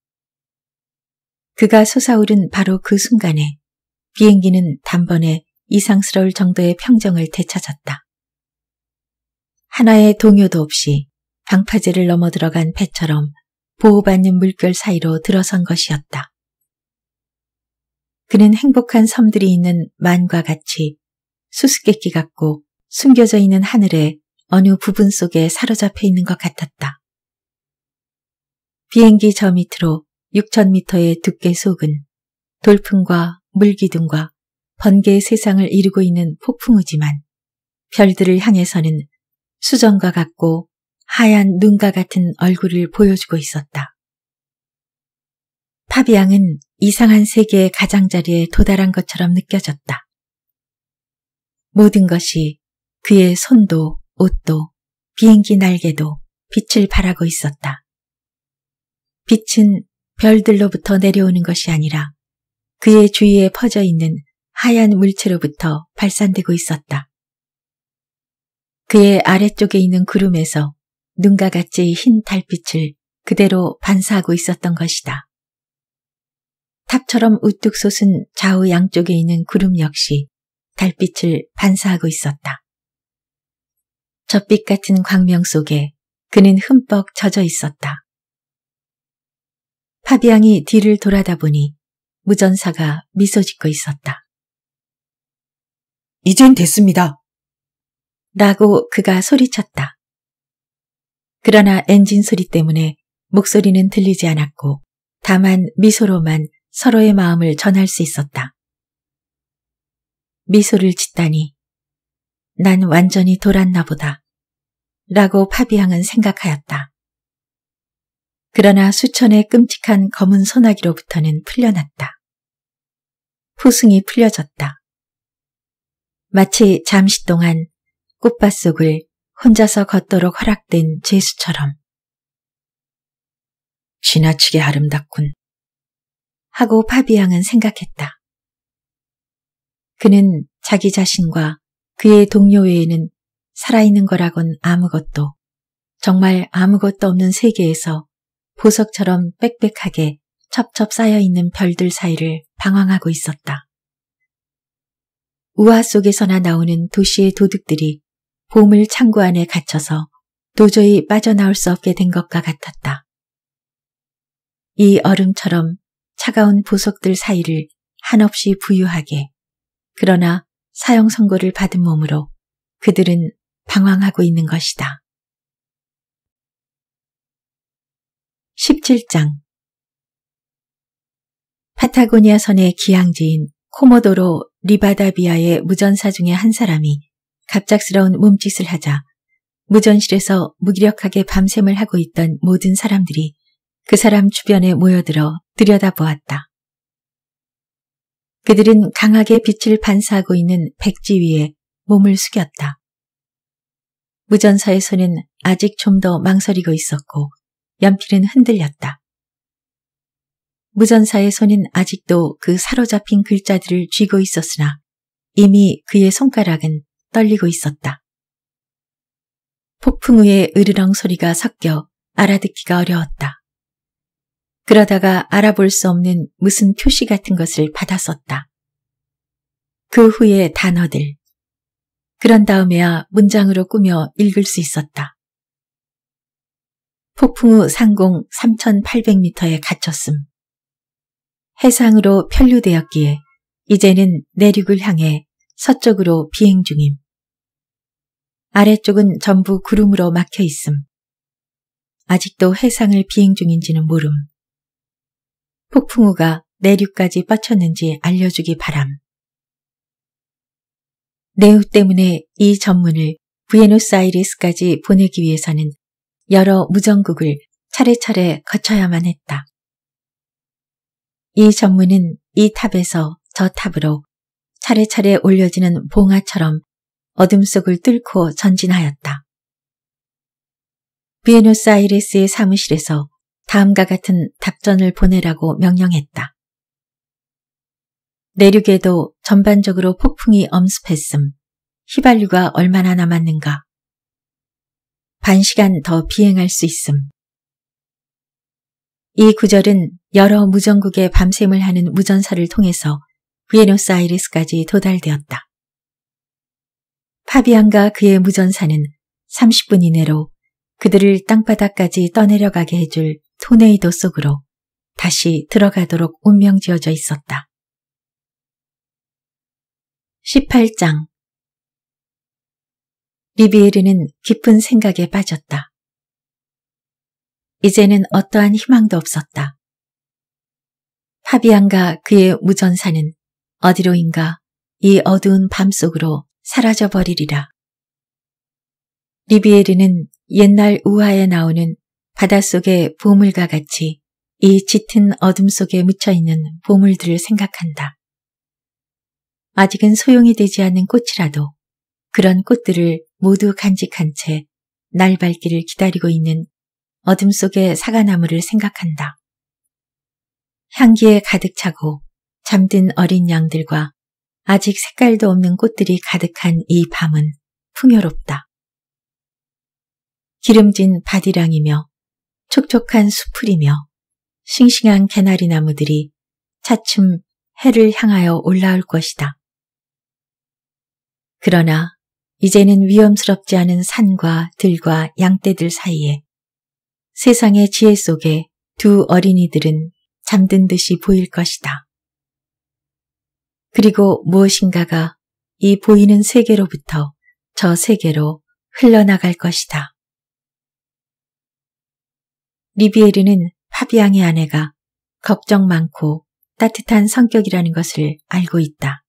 그가 솟아오른 바로 그 순간에 비행기는 단번에 이상스러울 정도의 평정을 되찾았다. 하나의 동요도 없이 방파제를 넘어 들어간 배처럼 보호받는 물결 사이로 들어선 것이었다. 그는 행복한 섬들이 있는 만과 같이 수수께끼 같고 숨겨져 있는 하늘에 어느 부분 속에 사로잡혀 있는 것 같았다. 비행기 저 밑으로 6,000m의 두께 속은 돌풍과 물기둥과 번개의 세상을 이루고 있는 폭풍우지만 별들을 향해서는 수정과 같고 하얀 눈과 같은 얼굴을 보여주고 있었다. 파비앙은 이상한 세계의 가장자리에 도달한 것처럼 느껴졌다. 모든 것이 그의 손도 옷도 비행기 날개도 빛을 발하고 있었다. 빛은 별들로부터 내려오는 것이 아니라 그의 주위에 퍼져 있는 하얀 물체로부터 발산되고 있었다. 그의 아래쪽에 있는 구름에서 눈과 같이 흰 달빛을 그대로 반사하고 있었던 것이다. 탑처럼 우뚝 솟은 좌우 양쪽에 있는 구름 역시 달빛을 반사하고 있었다. 젖빛 같은 광명 속에 그는 흠뻑 젖어 있었다. 파비앙이 뒤를 돌아다 보니 무전사가 미소 짓고 있었다. 이젠 됐습니다. 라고 그가 소리쳤다. 그러나 엔진 소리 때문에 목소리는 들리지 않았고 다만 미소로만 서로의 마음을 전할 수 있었다. 미소를 짓다니 난 완전히 돌았나 보다 라고 파비앙은 생각하였다. 그러나 수천의 끔찍한 검은 소나기로부터는 풀려났다. 후승이 풀려졌다. 마치 잠시 동안 꽃밭 속을 혼자서 걷도록 허락된 제수처럼 지나치게 아름답군 하고 파비앙은 생각했다. 그는 자기 자신과 그의 동료 외에는 살아있는 거라곤 아무것도 정말 아무것도 없는 세계에서 보석처럼 빽빽하게 첩첩 쌓여있는 별들 사이를 방황하고 있었다. 우화 속에서나 나오는 도시의 도둑들이 보물 창고 안에 갇혀서 도저히 빠져나올 수 없게 된 것과 같았다. 이 얼음처럼 차가운 보석들 사이를 한없이 부유하게 그러나 사형 선고를 받은 몸으로 그들은 방황하고 있는 것이다. 17장 파타고니아 선의 기항지인 코모도로 리바다비아의 무전사 중의한 사람이 갑작스러운 몸짓을 하자 무전실에서 무기력하게 밤샘을 하고 있던 모든 사람들이 그 사람 주변에 모여들어 들여다보았다. 그들은 강하게 빛을 반사하고 있는 백지 위에 몸을 숙였다. 무전사에서는 아직 좀 더 망설이고 있었고 연필은 흔들렸다. 무전사의 손은 아직도 그 사로잡힌 글자들을 쥐고 있었으나 이미 그의 손가락은 떨리고 있었다. 폭풍우의 으르렁 소리가 섞여 알아듣기가 어려웠다. 그러다가 알아볼 수 없는 무슨 표시 같은 것을 받았었다. 그후에 단어들. 그런 다음에야 문장으로 꾸며 읽을 수 있었다. 폭풍우 상공 3800m에 갇혔음. 해상으로 편류되었기에 이제는 내륙을 향해 서쪽으로 비행 중임. 아래쪽은 전부 구름으로 막혀 있음. 아직도 해상을 비행 중인지는 모름. 폭풍우가 내륙까지 뻗쳤는지 알려주기 바람. 내후 때문에 이 전문을 부에노스아이레스까지 보내기 위해서는 여러 무전국을 차례차례 거쳐야만 했다. 이 전문은 이 탑에서 저 탑으로 차례차례 올려지는 봉화처럼 어둠 속을 뚫고 전진하였다. 비에노스아이레스의 사무실에서 다음과 같은 답전을 보내라고 명령했다. 내륙에도 전반적으로 폭풍이 엄습했음. 휘발유가 얼마나 남았는가. 반 시간 더 비행할 수 있음. 이 구절은 여러 무전국의 밤샘을 하는 무전사를 통해서 비에노스아이레스까지 도달되었다. 파비안과 그의 무전사는 30분 이내로 그들을 땅바닥까지 떠내려가게 해줄 토네이도 속으로 다시 들어가도록 운명지어져 있었다. 18장 리비에르는 깊은 생각에 빠졌다. 이제는 어떠한 희망도 없었다. 파비안과 그의 무전사는 어디로인가 이 어두운 밤속으로 사라져 버리리라. 리비에르는 옛날 우화에 나오는 바닷속의 보물과 같이 이 짙은 어둠 속에 묻혀있는 보물들을 생각한다. 아직은 소용이 되지 않은 꽃이라도 그런 꽃들을 모두 간직한 채 날 밝기를 기다리고 있는 어둠 속의 사과나무를 생각한다. 향기에 가득 차고 잠든 어린 양들과 아직 색깔도 없는 꽃들이 가득한 이 밤은 풍요롭다. 기름진 바디랑이며 촉촉한 수풀이며 싱싱한 개나리 나무들이 차츰 해를 향하여 올라올 것이다. 그러나 이제는 위험스럽지 않은 산과 들과 양떼들 사이에 세상의 지혜 속에 두 어린이들은 잠든 듯이 보일 것이다. 그리고 무엇인가가 이 보이는 세계로부터 저 세계로 흘러나갈 것이다. 리비에르는 파비앙의 아내가 걱정 많고 따뜻한 성격이라는 것을 알고 있다.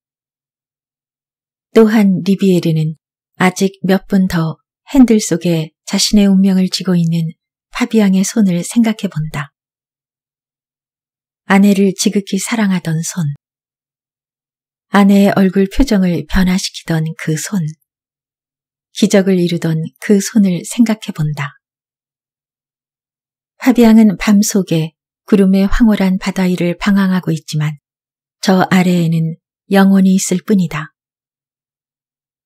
또한 리비에르는 아직 몇 분 더 핸들 속에 자신의 운명을 쥐고 있는 파비앙의 손을 생각해 본다. 아내를 지극히 사랑하던 손. 아내의 얼굴 표정을 변화시키던 그 손, 기적을 이루던 그 손을 생각해 본다. 파비앙은 밤 속에 구름의 황홀한 바다 위를 방황하고 있지만 저 아래에는 영혼이 있을 뿐이다.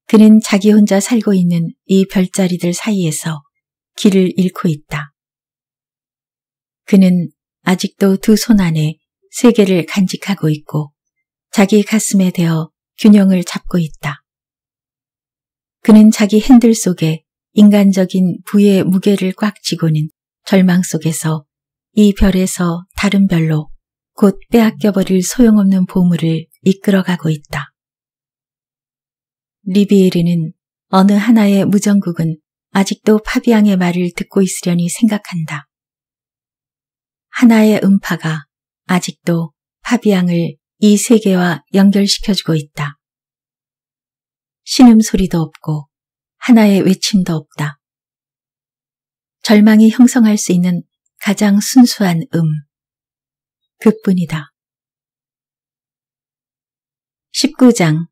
그는 자기 혼자 살고 있는 이 별자리들 사이에서 길을 잃고 있다. 그는 아직도 두 손 안에 세계를 간직하고 있고 자기 가슴에 대어 균형을 잡고 있다. 그는 자기 핸들 속에 인간적인 부의 무게를 꽉 쥐고는 절망 속에서 이 별에서 다른 별로 곧 빼앗겨버릴 소용없는 보물을 이끌어가고 있다. 리비에르는 어느 하나의 무정국은 아직도 파비앙의 말을 듣고 있으려니 생각한다. 하나의 음파가 아직도 파비앙을 이 세계와 연결시켜주고 있다. 신음 소리도 없고 하나의 외침도 없다. 절망이 형성할 수 있는 가장 순수한 음. 그뿐이다. 19장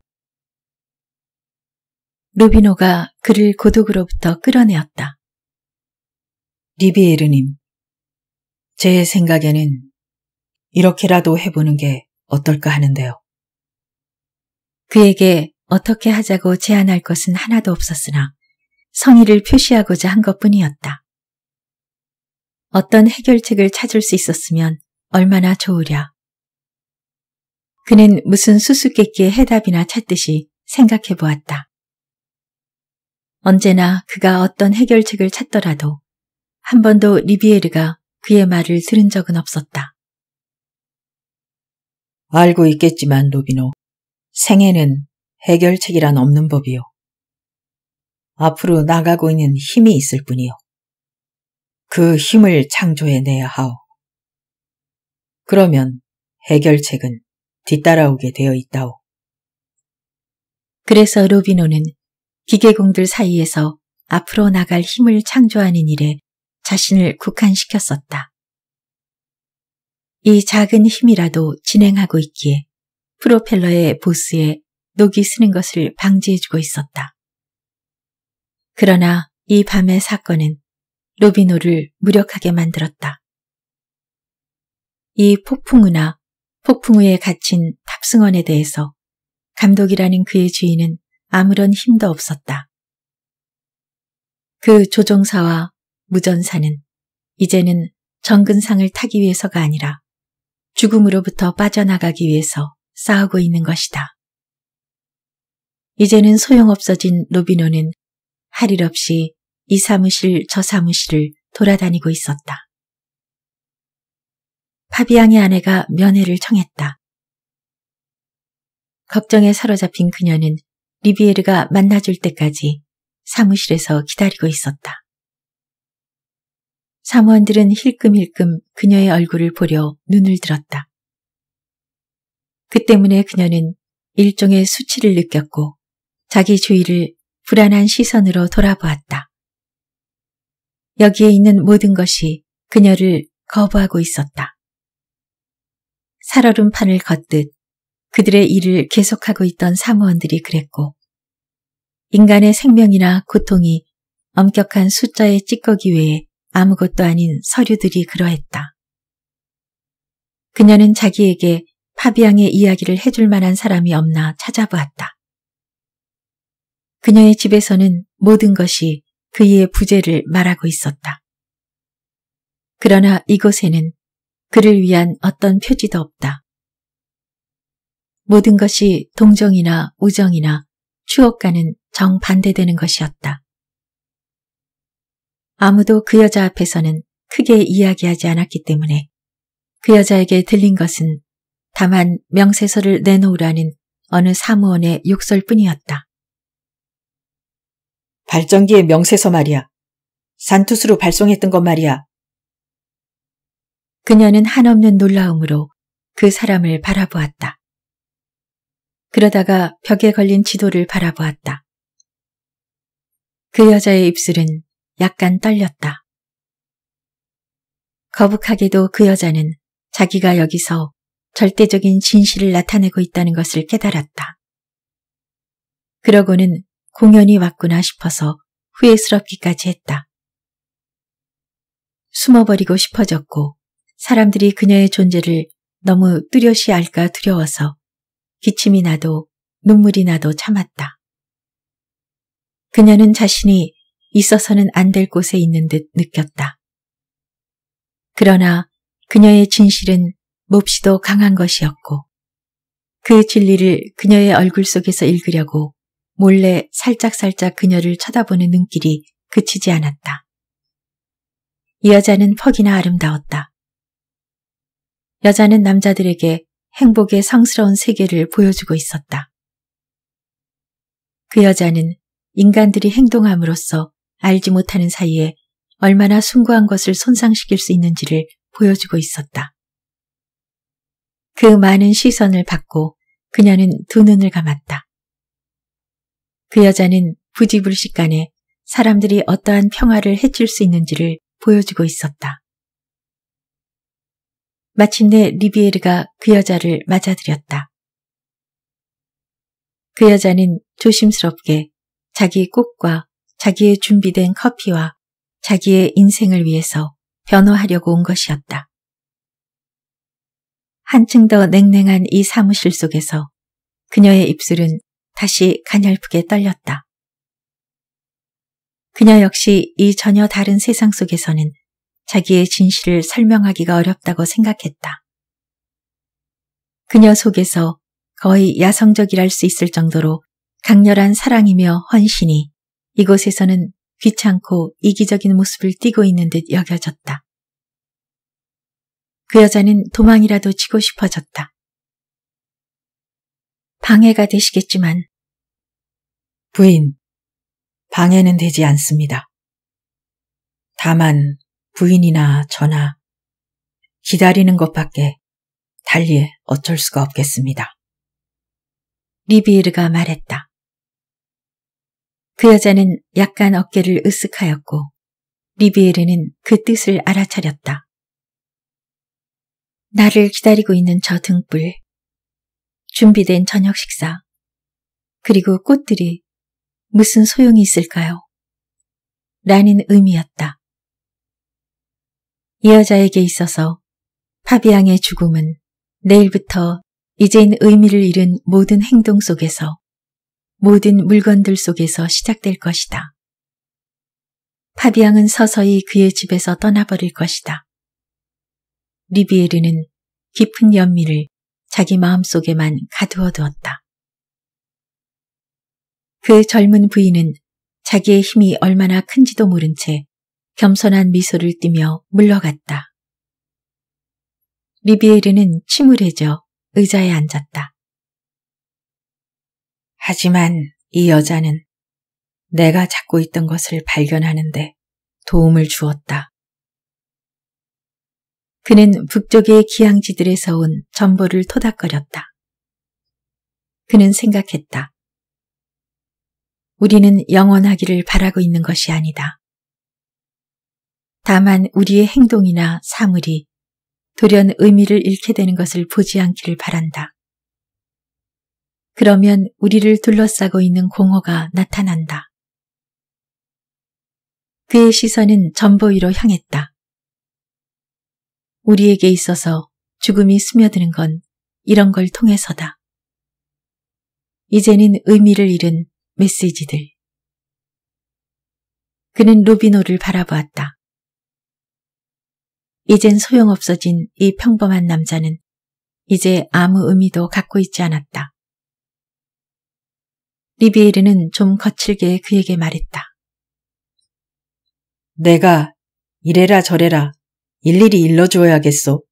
루비노가 그를 고독으로부터 끌어내었다. 리비에르님, 제 생각에는 이렇게라도 해보는 게 어떨까 하는데요. 그에게 어떻게 하자고 제안할 것은 하나도 없었으나 성의를 표시하고자 한 것뿐이었다. 어떤 해결책을 찾을 수 있었으면 얼마나 좋으랴. 그는 무슨 수수께끼의 해답이나 찾듯이 생각해 보았다. 언제나 그가 어떤 해결책을 찾더라도 한 번도 리비에르가 그의 말을 들은 적은 없었다. 알고 있겠지만 노비노, 생애는 해결책이란 없는 법이요. 앞으로 나가고 있는 힘이 있을 뿐이요. 그 힘을 창조해내야 하오. 그러면 해결책은 뒤따라오게 되어 있다오. 그래서 로비노는 기계공들 사이에서 앞으로 나갈 힘을 창조하는 일에 자신을 국한시켰었다. 이 작은 힘이라도 진행하고 있기에 프로펠러의 보스에 녹이 쓰는 것을 방지해주고 있었다. 그러나 이 밤의 사건은 로비노를 무력하게 만들었다. 이 폭풍우나 폭풍우에 갇힌 탑승원에 대해서 감독이라는 그의 주인은 아무런 힘도 없었다. 그 조종사와 무전사는 이제는 정근상을 타기 위해서가 아니라 죽음으로부터 빠져나가기 위해서 싸우고 있는 것이다. 이제는 소용없어진 로비노는 할 일 없이 이 사무실 저 사무실을 돌아다니고 있었다. 파비앙의 아내가 면회를 청했다. 걱정에 사로잡힌 그녀는 리비에르가 만나줄 때까지 사무실에서 기다리고 있었다. 사무원들은 힐끔힐끔 그녀의 얼굴을 보려 눈을 들었다. 그 때문에 그녀는 일종의 수치를 느꼈고 자기 주위를 불안한 시선으로 돌아보았다. 여기에 있는 모든 것이 그녀를 거부하고 있었다. 살얼음판을 걷듯 그들의 일을 계속하고 있던 사무원들이 그랬고 인간의 생명이나 고통이 엄격한 숫자에 찌꺼기 외에 아무것도 아닌 서류들이 그러했다. 그녀는 자기에게 파비앙의 이야기를 해줄 만한 사람이 없나 찾아보았다. 그녀의 집에서는 모든 것이 그의 부재를 말하고 있었다. 그러나 이곳에는 그를 위한 어떤 표지도 없다. 모든 것이 동정이나 우정이나 추억과는 정반대되는 것이었다. 아무도 그 여자 앞에서는 크게 이야기하지 않았기 때문에 그 여자에게 들린 것은 다만 명세서를 내놓으라는 어느 사무원의 욕설뿐이었다. 발전기의 명세서 말이야. 산투스로 발송했던 것 말이야. 그녀는 한없는 놀라움으로 그 사람을 바라보았다. 그러다가 벽에 걸린 지도를 바라보았다. 그 여자의 입술은 약간 떨렸다. 거북하게도 그 여자는 자기가 여기서 절대적인 진실을 나타내고 있다는 것을 깨달았다. 그러고는 공연이 왔구나 싶어서 후회스럽기까지 했다. 숨어버리고 싶어졌고 사람들이 그녀의 존재를 너무 뚜렷이 알까 두려워서 기침이 나도 눈물이 나도 참았다. 그녀는 자신이 있어서는 안 될 곳에 있는 듯 느꼈다. 그러나 그녀의 진실은 몹시도 강한 것이었고 그 진리를 그녀의 얼굴 속에서 읽으려고 몰래 살짝살짝 그녀를 쳐다보는 눈길이 그치지 않았다. 이 여자는 퍽이나 아름다웠다. 여자는 남자들에게 행복의 성스러운 세계를 보여주고 있었다. 그 여자는 인간들이 행동함으로써 알지 못하는 사이에 얼마나 숭고한 것을 손상시킬 수 있는지를 보여주고 있었다. 그 많은 시선을 받고 그녀는 두 눈을 감았다. 그 여자는 부지불식간에 사람들이 어떠한 평화를 해칠 수 있는지를 보여주고 있었다. 마침내 리비에르가 그 여자를 맞아들였다. 그 여자는 조심스럽게 자기 꽃과 자기의 준비된 커피와 자기의 인생을 위해서 변호하려고 온 것이었다. 한층 더 냉랭한 이 사무실 속에서 그녀의 입술은 다시 가냘프게 떨렸다. 그녀 역시 이 전혀 다른 세상 속에서는 자기의 진실을 설명하기가 어렵다고 생각했다. 그녀 속에서 거의 야성적이랄 수 있을 정도로 강렬한 사랑이며 헌신이 이곳에서는 귀찮고 이기적인 모습을 띠고 있는 듯 여겨졌다. 그 여자는 도망이라도 치고 싶어졌다. 방해가 되시겠지만 부인, 방해는 되지 않습니다. 다만 부인이나 저나 기다리는 것밖에 달리 어쩔 수가 없겠습니다. 리비에르가 말했다. 그 여자는 약간 어깨를 으쓱하였고 리비에르는 그 뜻을 알아차렸다. 나를 기다리고 있는 저 등불, 준비된 저녁 식사, 그리고 꽃들이 무슨 소용이 있을까요? 라는 의미였다. 이 여자에게 있어서 파비앙의 죽음은 내일부터 이젠 의미를 잃은 모든 행동 속에서 모든 물건들 속에서 시작될 것이다. 파비앙은 서서히 그의 집에서 떠나버릴 것이다. 리비에르는 깊은 연미를 자기 마음속에만 가두어 두었다. 그의 젊은 부인은 자기의 힘이 얼마나 큰지도 모른 채 겸손한 미소를 띠며 물러갔다. 리비에르는 침울해져 의자에 앉았다. 하지만 이 여자는 내가 찾고 있던 것을 발견하는데 도움을 주었다. 그는 북쪽의 기양지들에서온 전보를 토닥거렸다. 그는 생각했다. 우리는 영원하기를 바라고 있는 것이 아니다. 다만 우리의 행동이나 사물이 돌연 의미를 잃게 되는 것을 보지 않기를 바란다. 그러면 우리를 둘러싸고 있는 공허가 나타난다. 그의 시선은 전보 위로 향했다. 우리에게 있어서 죽음이 스며드는 건 이런 걸 통해서다. 이제는 의미를 잃은 메시지들. 그는 로비노를 바라보았다. 이젠 소용없어진 이 평범한 남자는 이제 아무 의미도 갖고 있지 않았다. 리비에르는 좀 거칠게 그에게 말했다. 내가 이래라 저래라 일일이 일러줘야겠소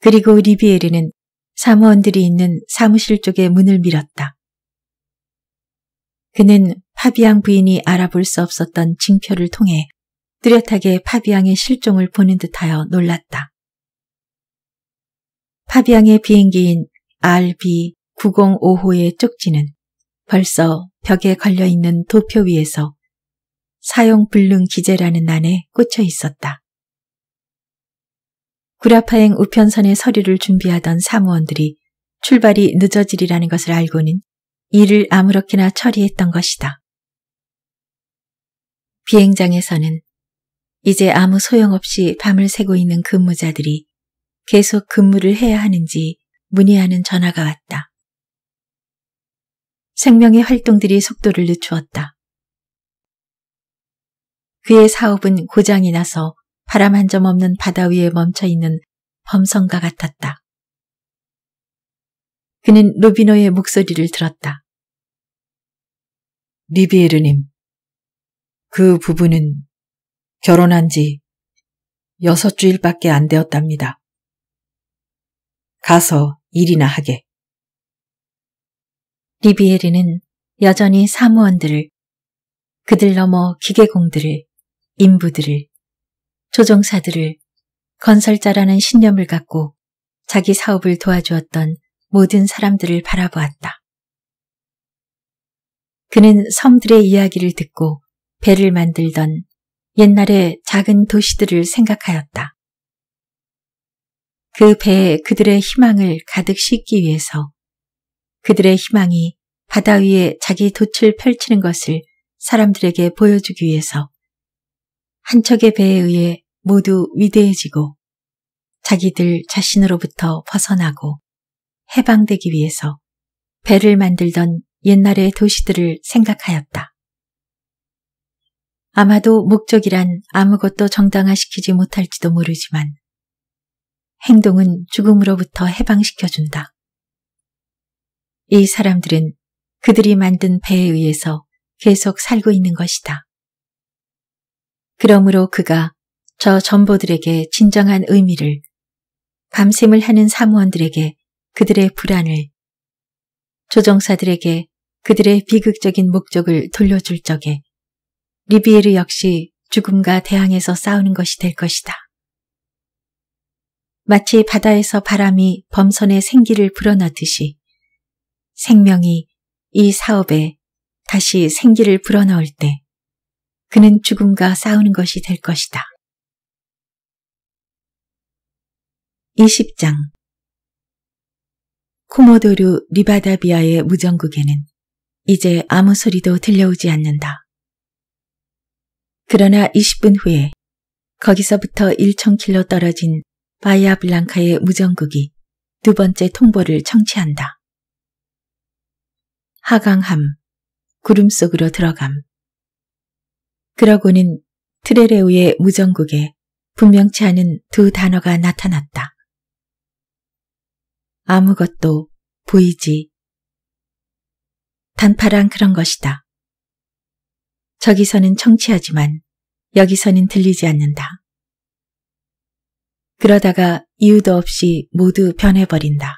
그리고 리비에르는 사무원들이 있는 사무실 쪽에 문을 밀었다. 그는 파비앙 부인이 알아볼 수 없었던 징표를 통해 뚜렷하게 파비앙의 실종을 보는 듯하여 놀랐다. 파비앙의 비행기인 RB 905호의 쪽지는 벌써 벽에 걸려있는 도표 위에서 사용 불능 기재라는 안에 꽂혀 있었다. 구라파행 우편선의 서류를 준비하던 사무원들이 출발이 늦어지리라는 것을 알고는 이를 아무렇게나 처리했던 것이다. 비행장에서는 이제 아무 소용없이 밤을 새고 있는 근무자들이 계속 근무를 해야 하는지 문의하는 전화가 왔다. 생명의 활동들이 속도를 늦추었다. 그의 사업은 고장이 나서 바람 한 점 없는 바다 위에 멈춰 있는 범성과 같았다. 그는 로비노의 목소리를 들었다. 리비에르님, 그 부부는 결혼한 지 여섯 주일밖에 안 되었답니다. 가서 일이나 하게. 리비에르는 여전히 사무원들을 그들 넘어 기계공들을 인부들을 조종사들을 건설자라는 신념을 갖고 자기 사업을 도와주었던 모든 사람들을 바라보았다. 그는 섬들의 이야기를 듣고 배를 만들던 옛날의 작은 도시들을 생각하였다. 그 배에 그들의 희망을 가득 싣기 위해서 그들의 희망이 바다 위에 자기 돛을 펼치는 것을 사람들에게 보여주기 위해서 한 척의 배에 의해 모두 위대해지고 자기들 자신으로부터 벗어나고 해방되기 위해서 배를 만들던 옛날의 도시들을 생각하였다. 아마도 목적이란 아무것도 정당화시키지 못할지도 모르지만 행동은 죽음으로부터 해방시켜준다. 이 사람들은 그들이 만든 배에 의해서 계속 살고 있는 것이다. 그러므로 그가 저 전보들에게 진정한 의미를 밤샘을 하는 사무원들에게 그들의 불안을 조종사들에게 그들의 비극적인 목적을 돌려줄 적에 리비에르 역시 죽음과 대항해서 싸우는 것이 될 것이다. 마치 바다에서 바람이 범선의 생기를 불어넣듯이 생명이 이 사업에 다시 생기를 불어넣을 때 그는 죽음과 싸우는 것이 될 것이다. 20장 코모도르 리바다비아의 무전국에는 이제 아무 소리도 들려오지 않는다. 그러나 20분 후에 거기서부터 1,000킬로 떨어진 바이아블랑카의 무전국이 두 번째 통보를 청취한다. 하강함, 구름 속으로 들어감. 그러고는 트레레우의 무전국에 분명치 않은 두 단어가 나타났다. 아무것도 보이지. 단파란 그런 것이다. 저기서는 청취하지만 여기서는 들리지 않는다. 그러다가 이유도 없이 모두 변해버린다.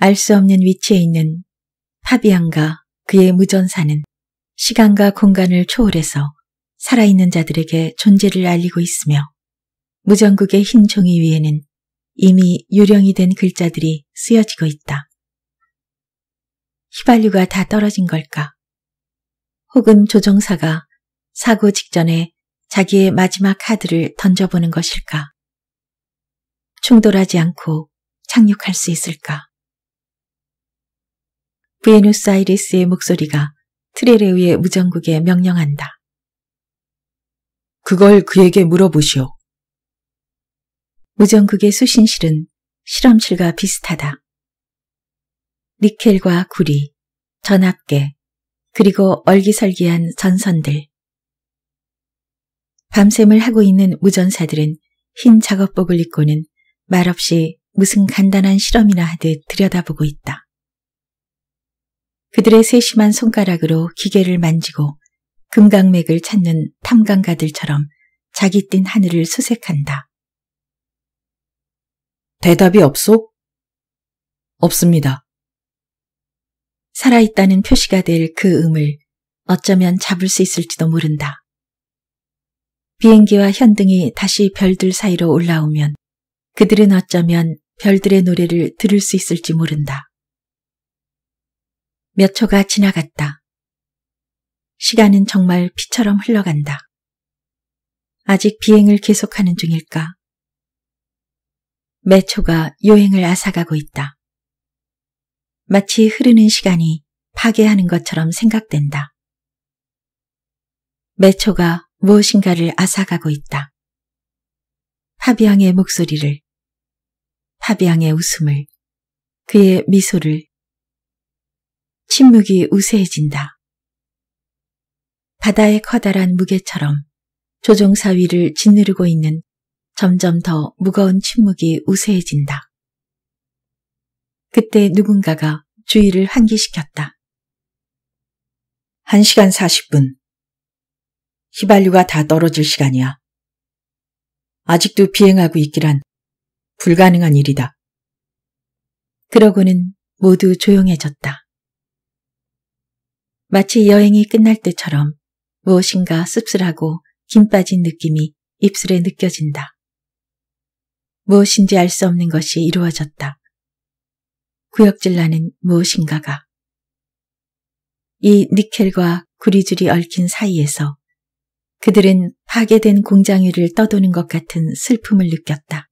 알수 없는 위치에 있는 파비앙과 그의 무전사는 시간과 공간을 초월해서 살아있는 자들에게 존재를 알리고 있으며 무전국의 흰 종이 위에는 이미 유령이 된 글자들이 쓰여지고 있다. 휘발유가 다 떨어진 걸까? 혹은 조종사가 사고 직전에 자기의 마지막 카드를 던져보는 것일까? 충돌하지 않고 착륙할 수 있을까? 부에노스아이레스의 목소리가 트레레우의 무전국에 명령한다. 그걸 그에게 물어보시오. 무전국의 수신실은 실험실과 비슷하다. 니켈과 구리, 전압계, 그리고 얼기설기한 전선들. 밤샘을 하고 있는 무전사들은 흰 작업복을 입고는 말없이 무슨 간단한 실험이나 하듯 들여다보고 있다. 그들의 세심한 손가락으로 기계를 만지고 금강맥을 찾는 탐강가들처럼 자기 띈 하늘을 수색한다. 대답이 없소? 없습니다. 살아있다는 표시가 될 그 음을 어쩌면 잡을 수 있을지도 모른다. 비행기와 현등이 다시 별들 사이로 올라오면 그들은 어쩌면 별들의 노래를 들을 수 있을지 모른다. 몇 초가 지나갔다. 시간은 정말 피처럼 흘러간다. 아직 비행을 계속하는 중일까? 매초가 여행을 앗아가고 있다. 마치 흐르는 시간이 파괴하는 것처럼 생각된다. 매초가 무엇인가를 앗아가고 있다. 파비앙의 목소리를, 파비앙의 웃음을, 그의 미소를 침묵이 우세해진다. 바다의 커다란 무게처럼 조종사 위를 짓누르고 있는 점점 더 무거운 침묵이 우세해진다. 그때 누군가가 주의를 환기시켰다. 1시간 40분. 휘발유가 다 떨어질 시간이야. 아직도 비행하고 있기란 불가능한 일이다. 그러고는 모두 조용해졌다. 마치 여행이 끝날 때처럼 무엇인가 씁쓸하고 김 빠진 느낌이 입술에 느껴진다. 무엇인지 알 수 없는 것이 이루어졌다. 구역질 나는 무엇인가가. 이 니켈과 구리줄이 얽힌 사이에서 그들은 파괴된 공장 위를 떠도는 것 같은 슬픔을 느꼈다.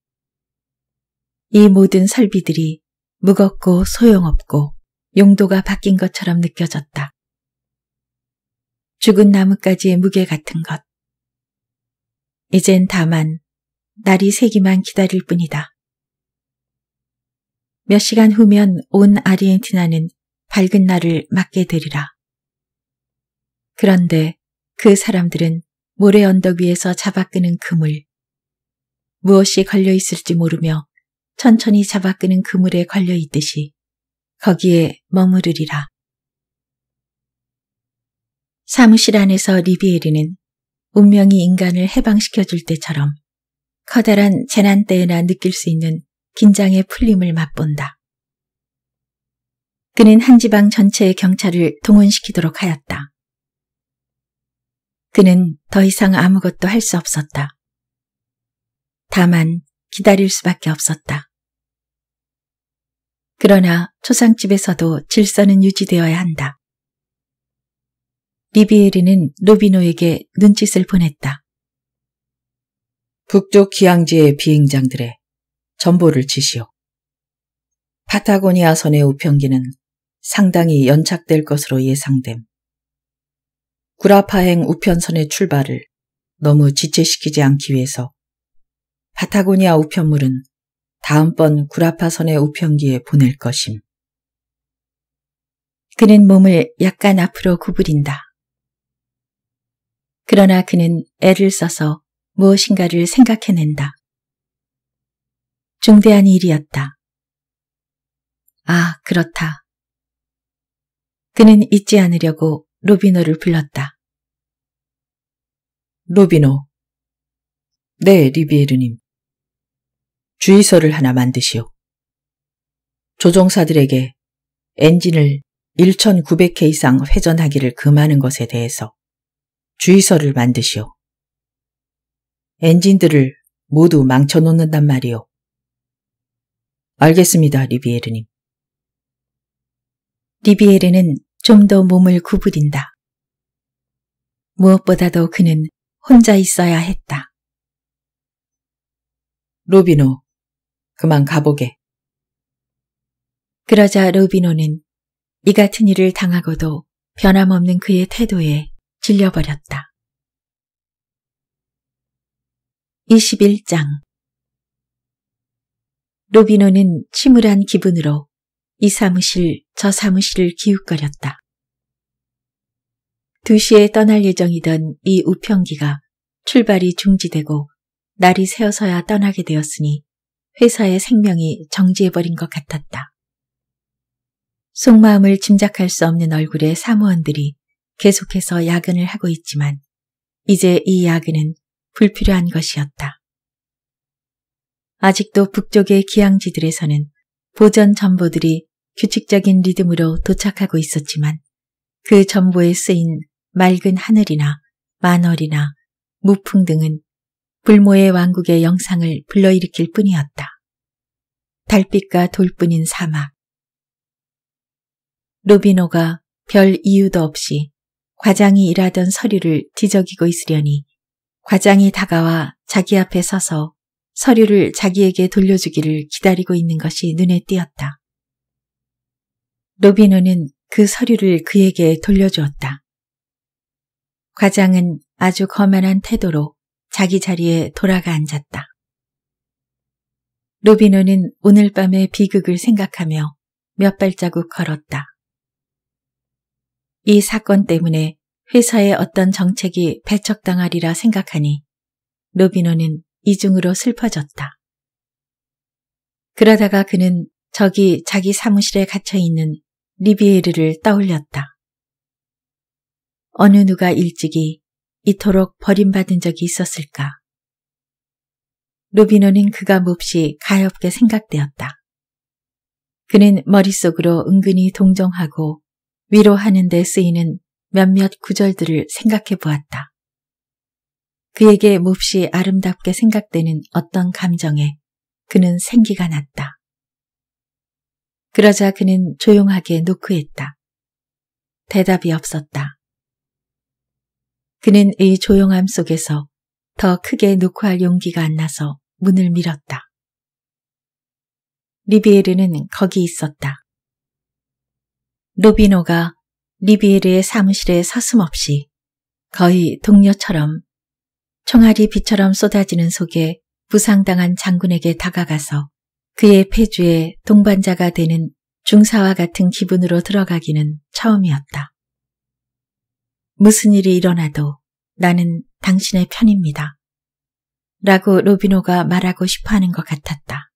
이 모든 설비들이 무겁고 소용없고 용도가 바뀐 것처럼 느껴졌다. 죽은 나뭇가지의 무게 같은 것. 이젠 다만 날이 새기만 기다릴 뿐이다. 몇 시간 후면 온 아르헨티나는 밝은 날을 맞게 되리라. 그런데 그 사람들은 모래 언덕 위에서 잡아끄는 그물, 무엇이 걸려 있을지 모르며 천천히 잡아끄는 그물에 걸려 있듯이 거기에 머무르리라. 사무실 안에서 리비에르는 운명이 인간을 해방시켜 줄 때처럼 커다란 재난 때에나 느낄 수 있는 긴장의 풀림을 맛본다. 그는 한 지방 전체의 경찰을 동원시키도록 하였다. 그는 더 이상 아무것도 할 수 없었다. 다만 기다릴 수밖에 없었다. 그러나 초상집에서도 질서는 유지되어야 한다. 비비에리는 노비노에게 눈짓을 보냈다. 북쪽 기항지의 비행장들의 전보를 치시오 파타고니아 선의 우편기는 상당히 연착될 것으로 예상됨. 구라파행 우편선의 출발을 너무 지체시키지 않기 위해서 파타고니아 우편물은 다음번 구라파선의 우편기에 보낼 것임. 그는 몸을 약간 앞으로 구부린다. 그러나 그는 애를 써서 무엇인가를 생각해낸다. 중대한 일이었다. 아, 그렇다. 그는 잊지 않으려고 로비노를 불렀다. 로비노. 네, 리비에르님. 주의서를 하나 만드시오. 조종사들에게 엔진을 1900회 이상 회전하기를 금하는 것에 대해서 주의서를 만드시오. 엔진들을 모두 망쳐놓는단 말이오. 알겠습니다, 리비에르님. 리비에르는 좀 더 몸을 구부린다. 무엇보다도 그는 혼자 있어야 했다. 로비노, 그만 가보게. 그러자 로비노는 이 같은 일을 당하고도 변함없는 그의 태도에 질려버렸다. 21장 로비노는 침울한 기분으로 이 사무실 저 사무실을 기웃거렸다. 2시에 떠날 예정이던 이 우편기가 출발이 중지되고 날이 새어서야 떠나게 되었으니 회사의 생명이 정지해버린 것 같았다. 속마음을 짐작할 수 없는 얼굴의 사무원들이 계속해서 야근을 하고 있지만 이제 이 야근은 불필요한 것이었다. 아직도 북쪽의 기양지들에서는 보전 전보들이 규칙적인 리듬으로 도착하고 있었지만 그 전보에 쓰인 맑은 하늘이나 만월이나 무풍 등은 불모의 왕국의 영상을 불러일으킬 뿐이었다. 달빛과 돌뿐인 사막. 로비노가 별 이유도 없이 과장이 일하던 서류를 뒤적이고 있으려니 과장이 다가와 자기 앞에 서서 서류를 자기에게 돌려주기를 기다리고 있는 것이 눈에 띄었다. 로비노는 그 서류를 그에게 돌려주었다. 과장은 아주 거만한 태도로 자기 자리에 돌아가 앉았다. 로비노는 오늘 밤의 비극을 생각하며 몇 발자국 걸었다. 이 사건 때문에 회사의 어떤 정책이 배척당하리라 생각하니 로비노는 이중으로 슬퍼졌다. 그러다가 그는 저기 자기 사무실에 갇혀 있는 리비에르를 떠올렸다. 어느 누가 일찍이 이토록 버림받은 적이 있었을까? 로비노는 그가 몹시 가엾게 생각되었다. 그는 머릿속으로 은근히 동정하고 위로하는 데 쓰이는 몇몇 구절들을 생각해 보았다. 그에게 몹시 아름답게 생각되는 어떤 감정에 그는 생기가 났다. 그러자 그는 조용하게 노크했다. 대답이 없었다. 그는 이 조용함 속에서 더 크게 노크할 용기가 안 나서 문을 밀었다. 리비에르는 거기 있었다. 로비노가 리비에르의 사무실에 서슴없이 거의 동료처럼 총알이 비처럼 쏟아지는 속에 부상당한 장군에게 다가가서 그의 폐주에 동반자가 되는 중사와 같은 기분으로 들어가기는 처음이었다. 무슨 일이 일어나도 나는 당신의 편입니다. 라고 로비노가 말하고 싶어 하는 것 같았다.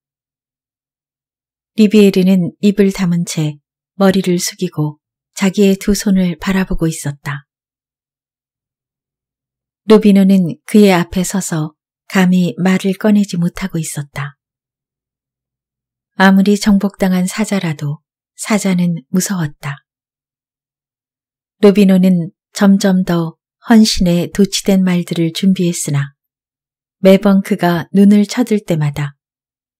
리비에르는 입을 담은 채 머리를 숙이고 자기의 두 손을 바라보고 있었다. 루비노는 그의 앞에 서서 감히 말을 꺼내지 못하고 있었다. 아무리 정복당한 사자라도 사자는 무서웠다. 루비노는 점점 더 헌신에 도치된 말들을 준비했으나 매번 그가 눈을 쳐들 때마다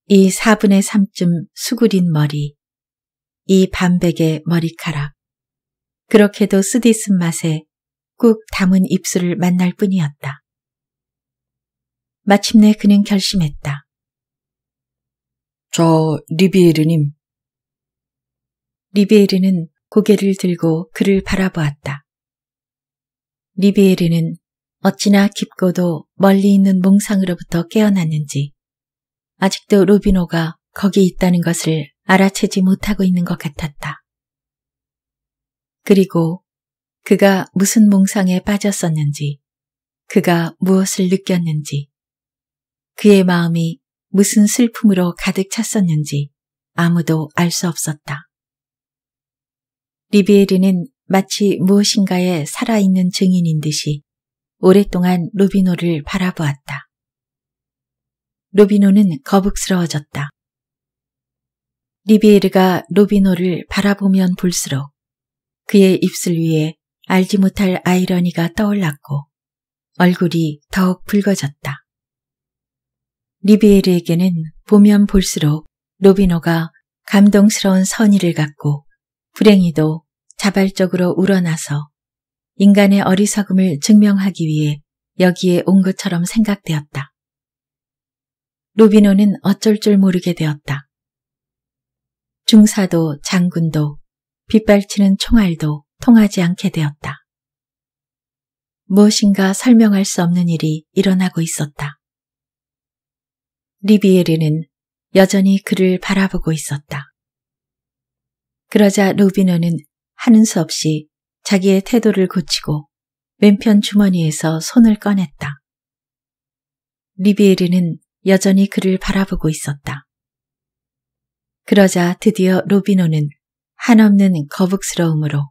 이 4분의 3쯤 수그린 머리, 이 반백의 머리카락. 그렇게도 쓰디쓴 맛에 꾹 담은 입술을 만날 뿐이었다. 마침내 그는 결심했다. 저 리비에르님. 리비에르는 고개를 들고 그를 바라보았다. 리비에르는 어찌나 깊고도 멀리 있는 몽상으로부터 깨어났는지 아직도 로비노가 거기 있다는 것을 알아채지 못하고 있는 것 같았다. 그리고 그가 무슨 몽상에 빠졌었는지, 그가 무엇을 느꼈는지, 그의 마음이 무슨 슬픔으로 가득 찼었는지 아무도 알 수 없었다. 리비에르는 마치 무엇인가에 살아있는 증인인 듯이 오랫동안 로비노를 바라보았다. 로비노는 거북스러워졌다. 리비에르가 로비노를 바라보면 볼수록 그의 입술 위에 알지 못할 아이러니가 떠올랐고 얼굴이 더욱 붉어졌다. 리비에르에게는 보면 볼수록 로비노가 감동스러운 선의를 갖고 불행히도 자발적으로 우러나서 인간의 어리석음을 증명하기 위해 여기에 온 것처럼 생각되었다. 로비노는 어쩔 줄 모르게 되었다. 중사도 장군도 빗발치는 총알도 통하지 않게 되었다. 무엇인가 설명할 수 없는 일이 일어나고 있었다. 리비에르는 여전히 그를 바라보고 있었다. 그러자 루비너는 하는 수 없이 자기의 태도를 고치고 왼편 주머니에서 손을 꺼냈다. 리비에르는 여전히 그를 바라보고 있었다. 그러자 드디어 로비노는 한없는 거북스러움으로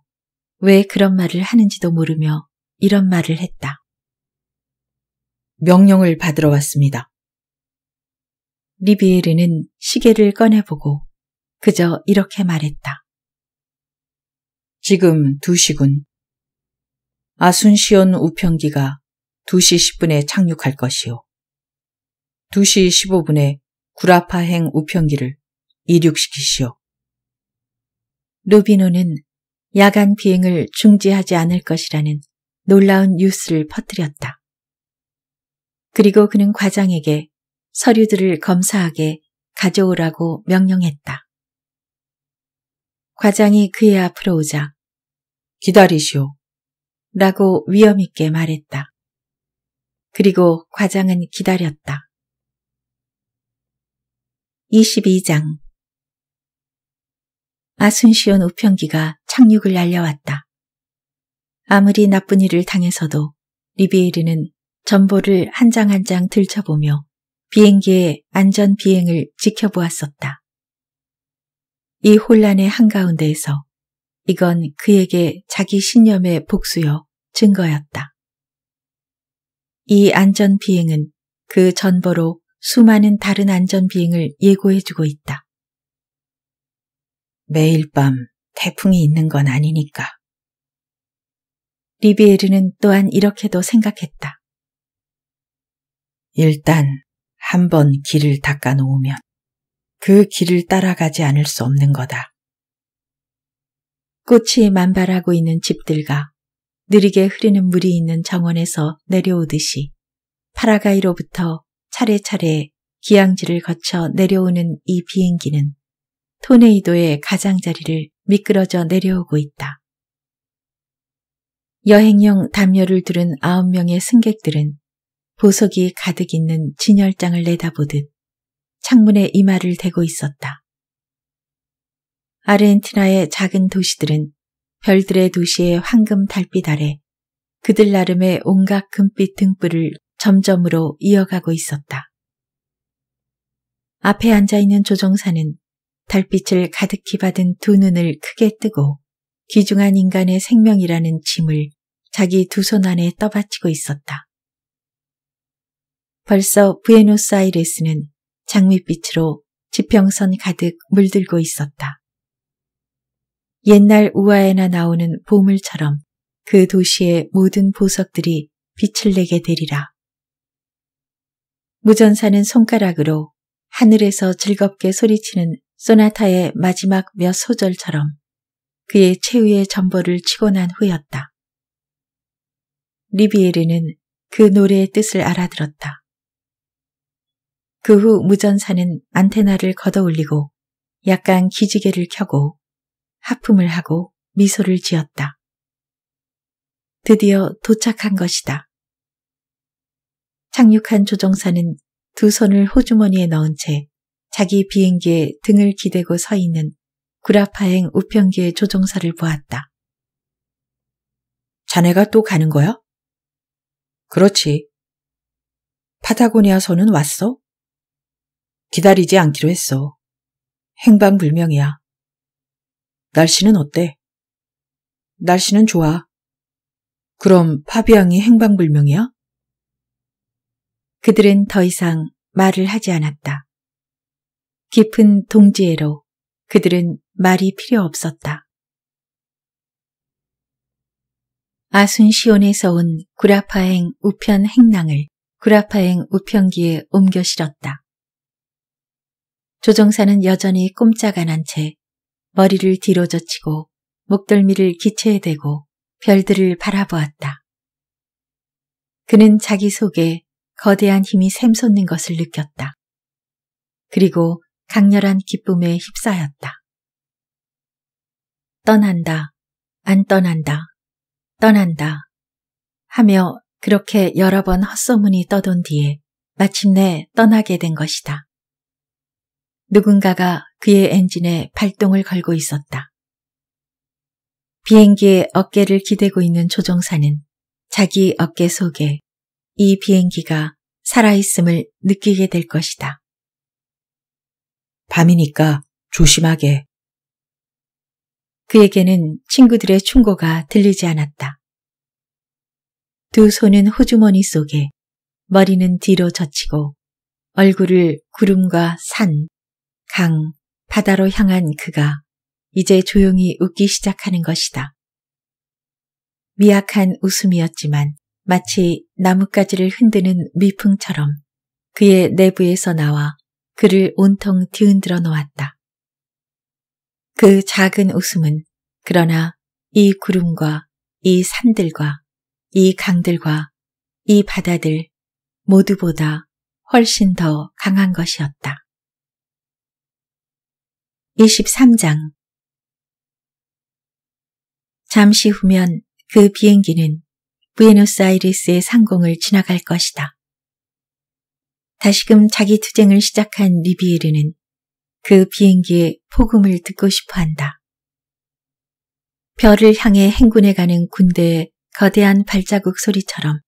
왜 그런 말을 하는지도 모르며 이런 말을 했다. 명령을 받으러 왔습니다. 리비에르는 시계를 꺼내보고 그저 이렇게 말했다. 지금 2시군. 아순시온 우편기가 2시 10분에 착륙할 것이요. 2시 15분에 구라파행 우편기를 이륙시키시오. 루비노는 야간 비행을 중지하지 않을 것이라는 놀라운 뉴스를 퍼뜨렸다. 그리고 그는 과장에게 서류들을 검사하게 가져오라고 명령했다. 과장이 그의 앞으로 오자 기다리시오 라고 위험있게 말했다. 그리고 과장은 기다렸다. 22장 아순시온 우편기가 착륙을 날려왔다. 아무리 나쁜 일을 당해서도 리비에르는 전보를 한 장 한 장 들춰보며 비행기의 안전 비행을 지켜보았었다. 이 혼란의 한가운데에서 이건 그에게 자기 신념의 복수여 증거였다. 이 안전 비행은 그 전보로 수많은 다른 안전 비행을 예고해주고 있다. 매일 밤 태풍이 있는 건 아니니까. 리비에르는 또한 이렇게도 생각했다. 일단 한 번 길을 닦아 놓으면 그 길을 따라가지 않을 수 없는 거다. 꽃이 만발하고 있는 집들과 느리게 흐르는 물이 있는 정원에서 내려오듯이 파라가이로부터 차례차례 기양지를 거쳐 내려오는 이 비행기는 토네이도의 가장자리를 미끄러져 내려오고 있다. 여행용 담요를 두른 아홉 명의 승객들은 보석이 가득 있는 진열장을 내다보듯 창문에 이마를 대고 있었다. 아르헨티나의 작은 도시들은 별들의 도시의 황금 달빛 아래 그들 나름의 온갖 금빛 등불을 점점으로 이어가고 있었다. 앞에 앉아있는 조종사는 달빛을 가득히 받은 두 눈을 크게 뜨고 귀중한 인간의 생명이라는 짐을 자기 두 손 안에 떠받치고 있었다. 벌써 부에노스아이레스는 장밋빛으로 지평선 가득 물들고 있었다. 옛날 우아에나 나오는 보물처럼 그 도시의 모든 보석들이 빛을 내게 되리라. 무전사는 손가락으로 하늘에서 즐겁게 소리치는 소나타의 마지막 몇 소절처럼 그의 최후의 전보를 치고 난 후였다. 리비에르는 그 노래의 뜻을 알아들었다. 그 후 무전사는 안테나를 걷어올리고 약간 기지개를 켜고 하품을 하고 미소를 지었다. 드디어 도착한 것이다. 착륙한 조종사는 두 손을 호주머니에 넣은 채 자기 비행기에 등을 기대고 서 있는 구라파행 우편기의 조종사를 보았다. 자네가 또 가는 거야? 그렇지. 파타고니아선은 왔어? 기다리지 않기로 했어. 행방불명이야. 날씨는 어때? 날씨는 좋아. 그럼 파비앙이 행방불명이야? 그들은 더 이상 말을 하지 않았다. 깊은 동지애로 그들은 말이 필요 없었다. 아순시온에서 온 구라파행 우편 행랑을 구라파행 우편기에 옮겨 실었다. 조종사는 여전히 꼼짝 안 한 채 머리를 뒤로 젖히고 목덜미를 기체에 대고 별들을 바라보았다. 그는 자기 속에 거대한 힘이 샘솟는 것을 느꼈다. 그리고 강렬한 기쁨에 휩싸였다. 떠난다, 안 떠난다, 떠난다 하며 그렇게 여러 번 헛소문이 떠돈 뒤에 마침내 떠나게 된 것이다. 누군가가 그의 엔진에 발동을 걸고 있었다. 비행기의 어깨를 기대고 있는 조종사는 자기 어깨 속에 이 비행기가 살아있음을 느끼게 될 것이다. 밤이니까 조심하게. 그에게는 친구들의 충고가 들리지 않았다. 두 손은 호주머니 속에, 머리는 뒤로 젖히고 얼굴을 구름과 산, 강, 바다로 향한 그가 이제 조용히 웃기 시작하는 것이다. 미약한 웃음이었지만 마치 나뭇가지를 흔드는 미풍처럼 그의 내부에서 나와 그를 온통 뒤흔들어 놓았다. 그 작은 웃음은 그러나 이 구름과 이 산들과 이 강들과 이 바다들 모두보다 훨씬 더 강한 것이었다. 23장 잠시 후면 그 비행기는 부에노스아이리스의 상공을 지나갈 것이다. 다시금 자기 투쟁을 시작한 리비에르는 그 비행기에 폭음을 듣고 싶어 한다. 별을 향해 행군해 가는 군대의 거대한 발자국 소리처럼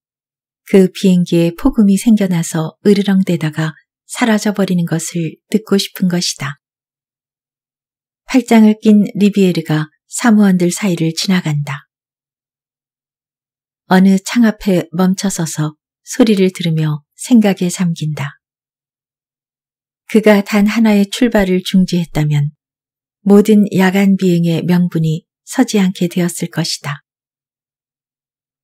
그 비행기에 폭음이 생겨나서 으르렁대다가 사라져버리는 것을 듣고 싶은 것이다. 팔짱을 낀 리비에르가 사무원들 사이를 지나간다. 어느 창 앞에 멈춰서서 소리를 들으며 생각에 잠긴다. 그가 단 하나의 출발을 중지했다면 모든 야간 비행의 명분이 서지 않게 되었을 것이다.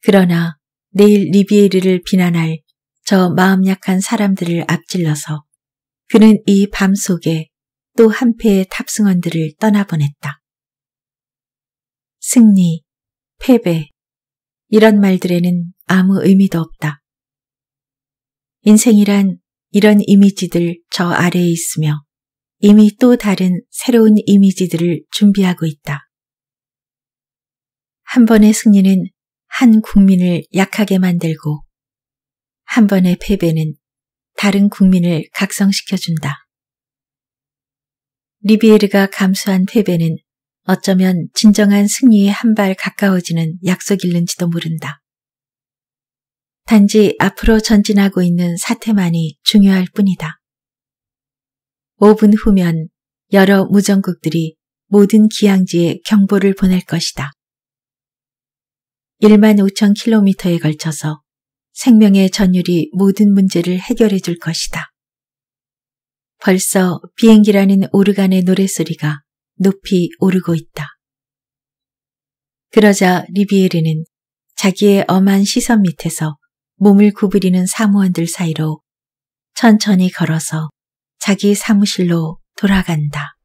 그러나 내일 리비에르를 비난할 저 마음 약한 사람들을 앞질러서 그는 이 밤 속에 또 한패의 탑승원들을 떠나보냈다. 승리, 패배, 이런 말들에는 아무 의미도 없다. 인생이란 이런 이미지들 저 아래에 있으며 이미 또 다른 새로운 이미지들을 준비하고 있다. 한 번의 승리는 한 국민을 약하게 만들고 한 번의 패배는 다른 국민을 각성시켜준다. 리비에르가 감수한 패배는 어쩌면 진정한 승리에 한 발 가까워지는 약속일는지도 모른다. 단지 앞으로 전진하고 있는 사태만이 중요할 뿐이다. 5분 후면 여러 무전국들이 모든 기항지에 경보를 보낼 것이다. 1만 5천 킬로미터에 걸쳐서 생명의 전율이 모든 문제를 해결해 줄 것이다. 벌써 비행기라는 오르간의 노래소리가 높이 오르고 있다. 그러자 리비에르는 자기의 엄한 시선 밑에서 몸을 구부리는 사무원들 사이로 천천히 걸어서 자기 사무실로 돌아간다.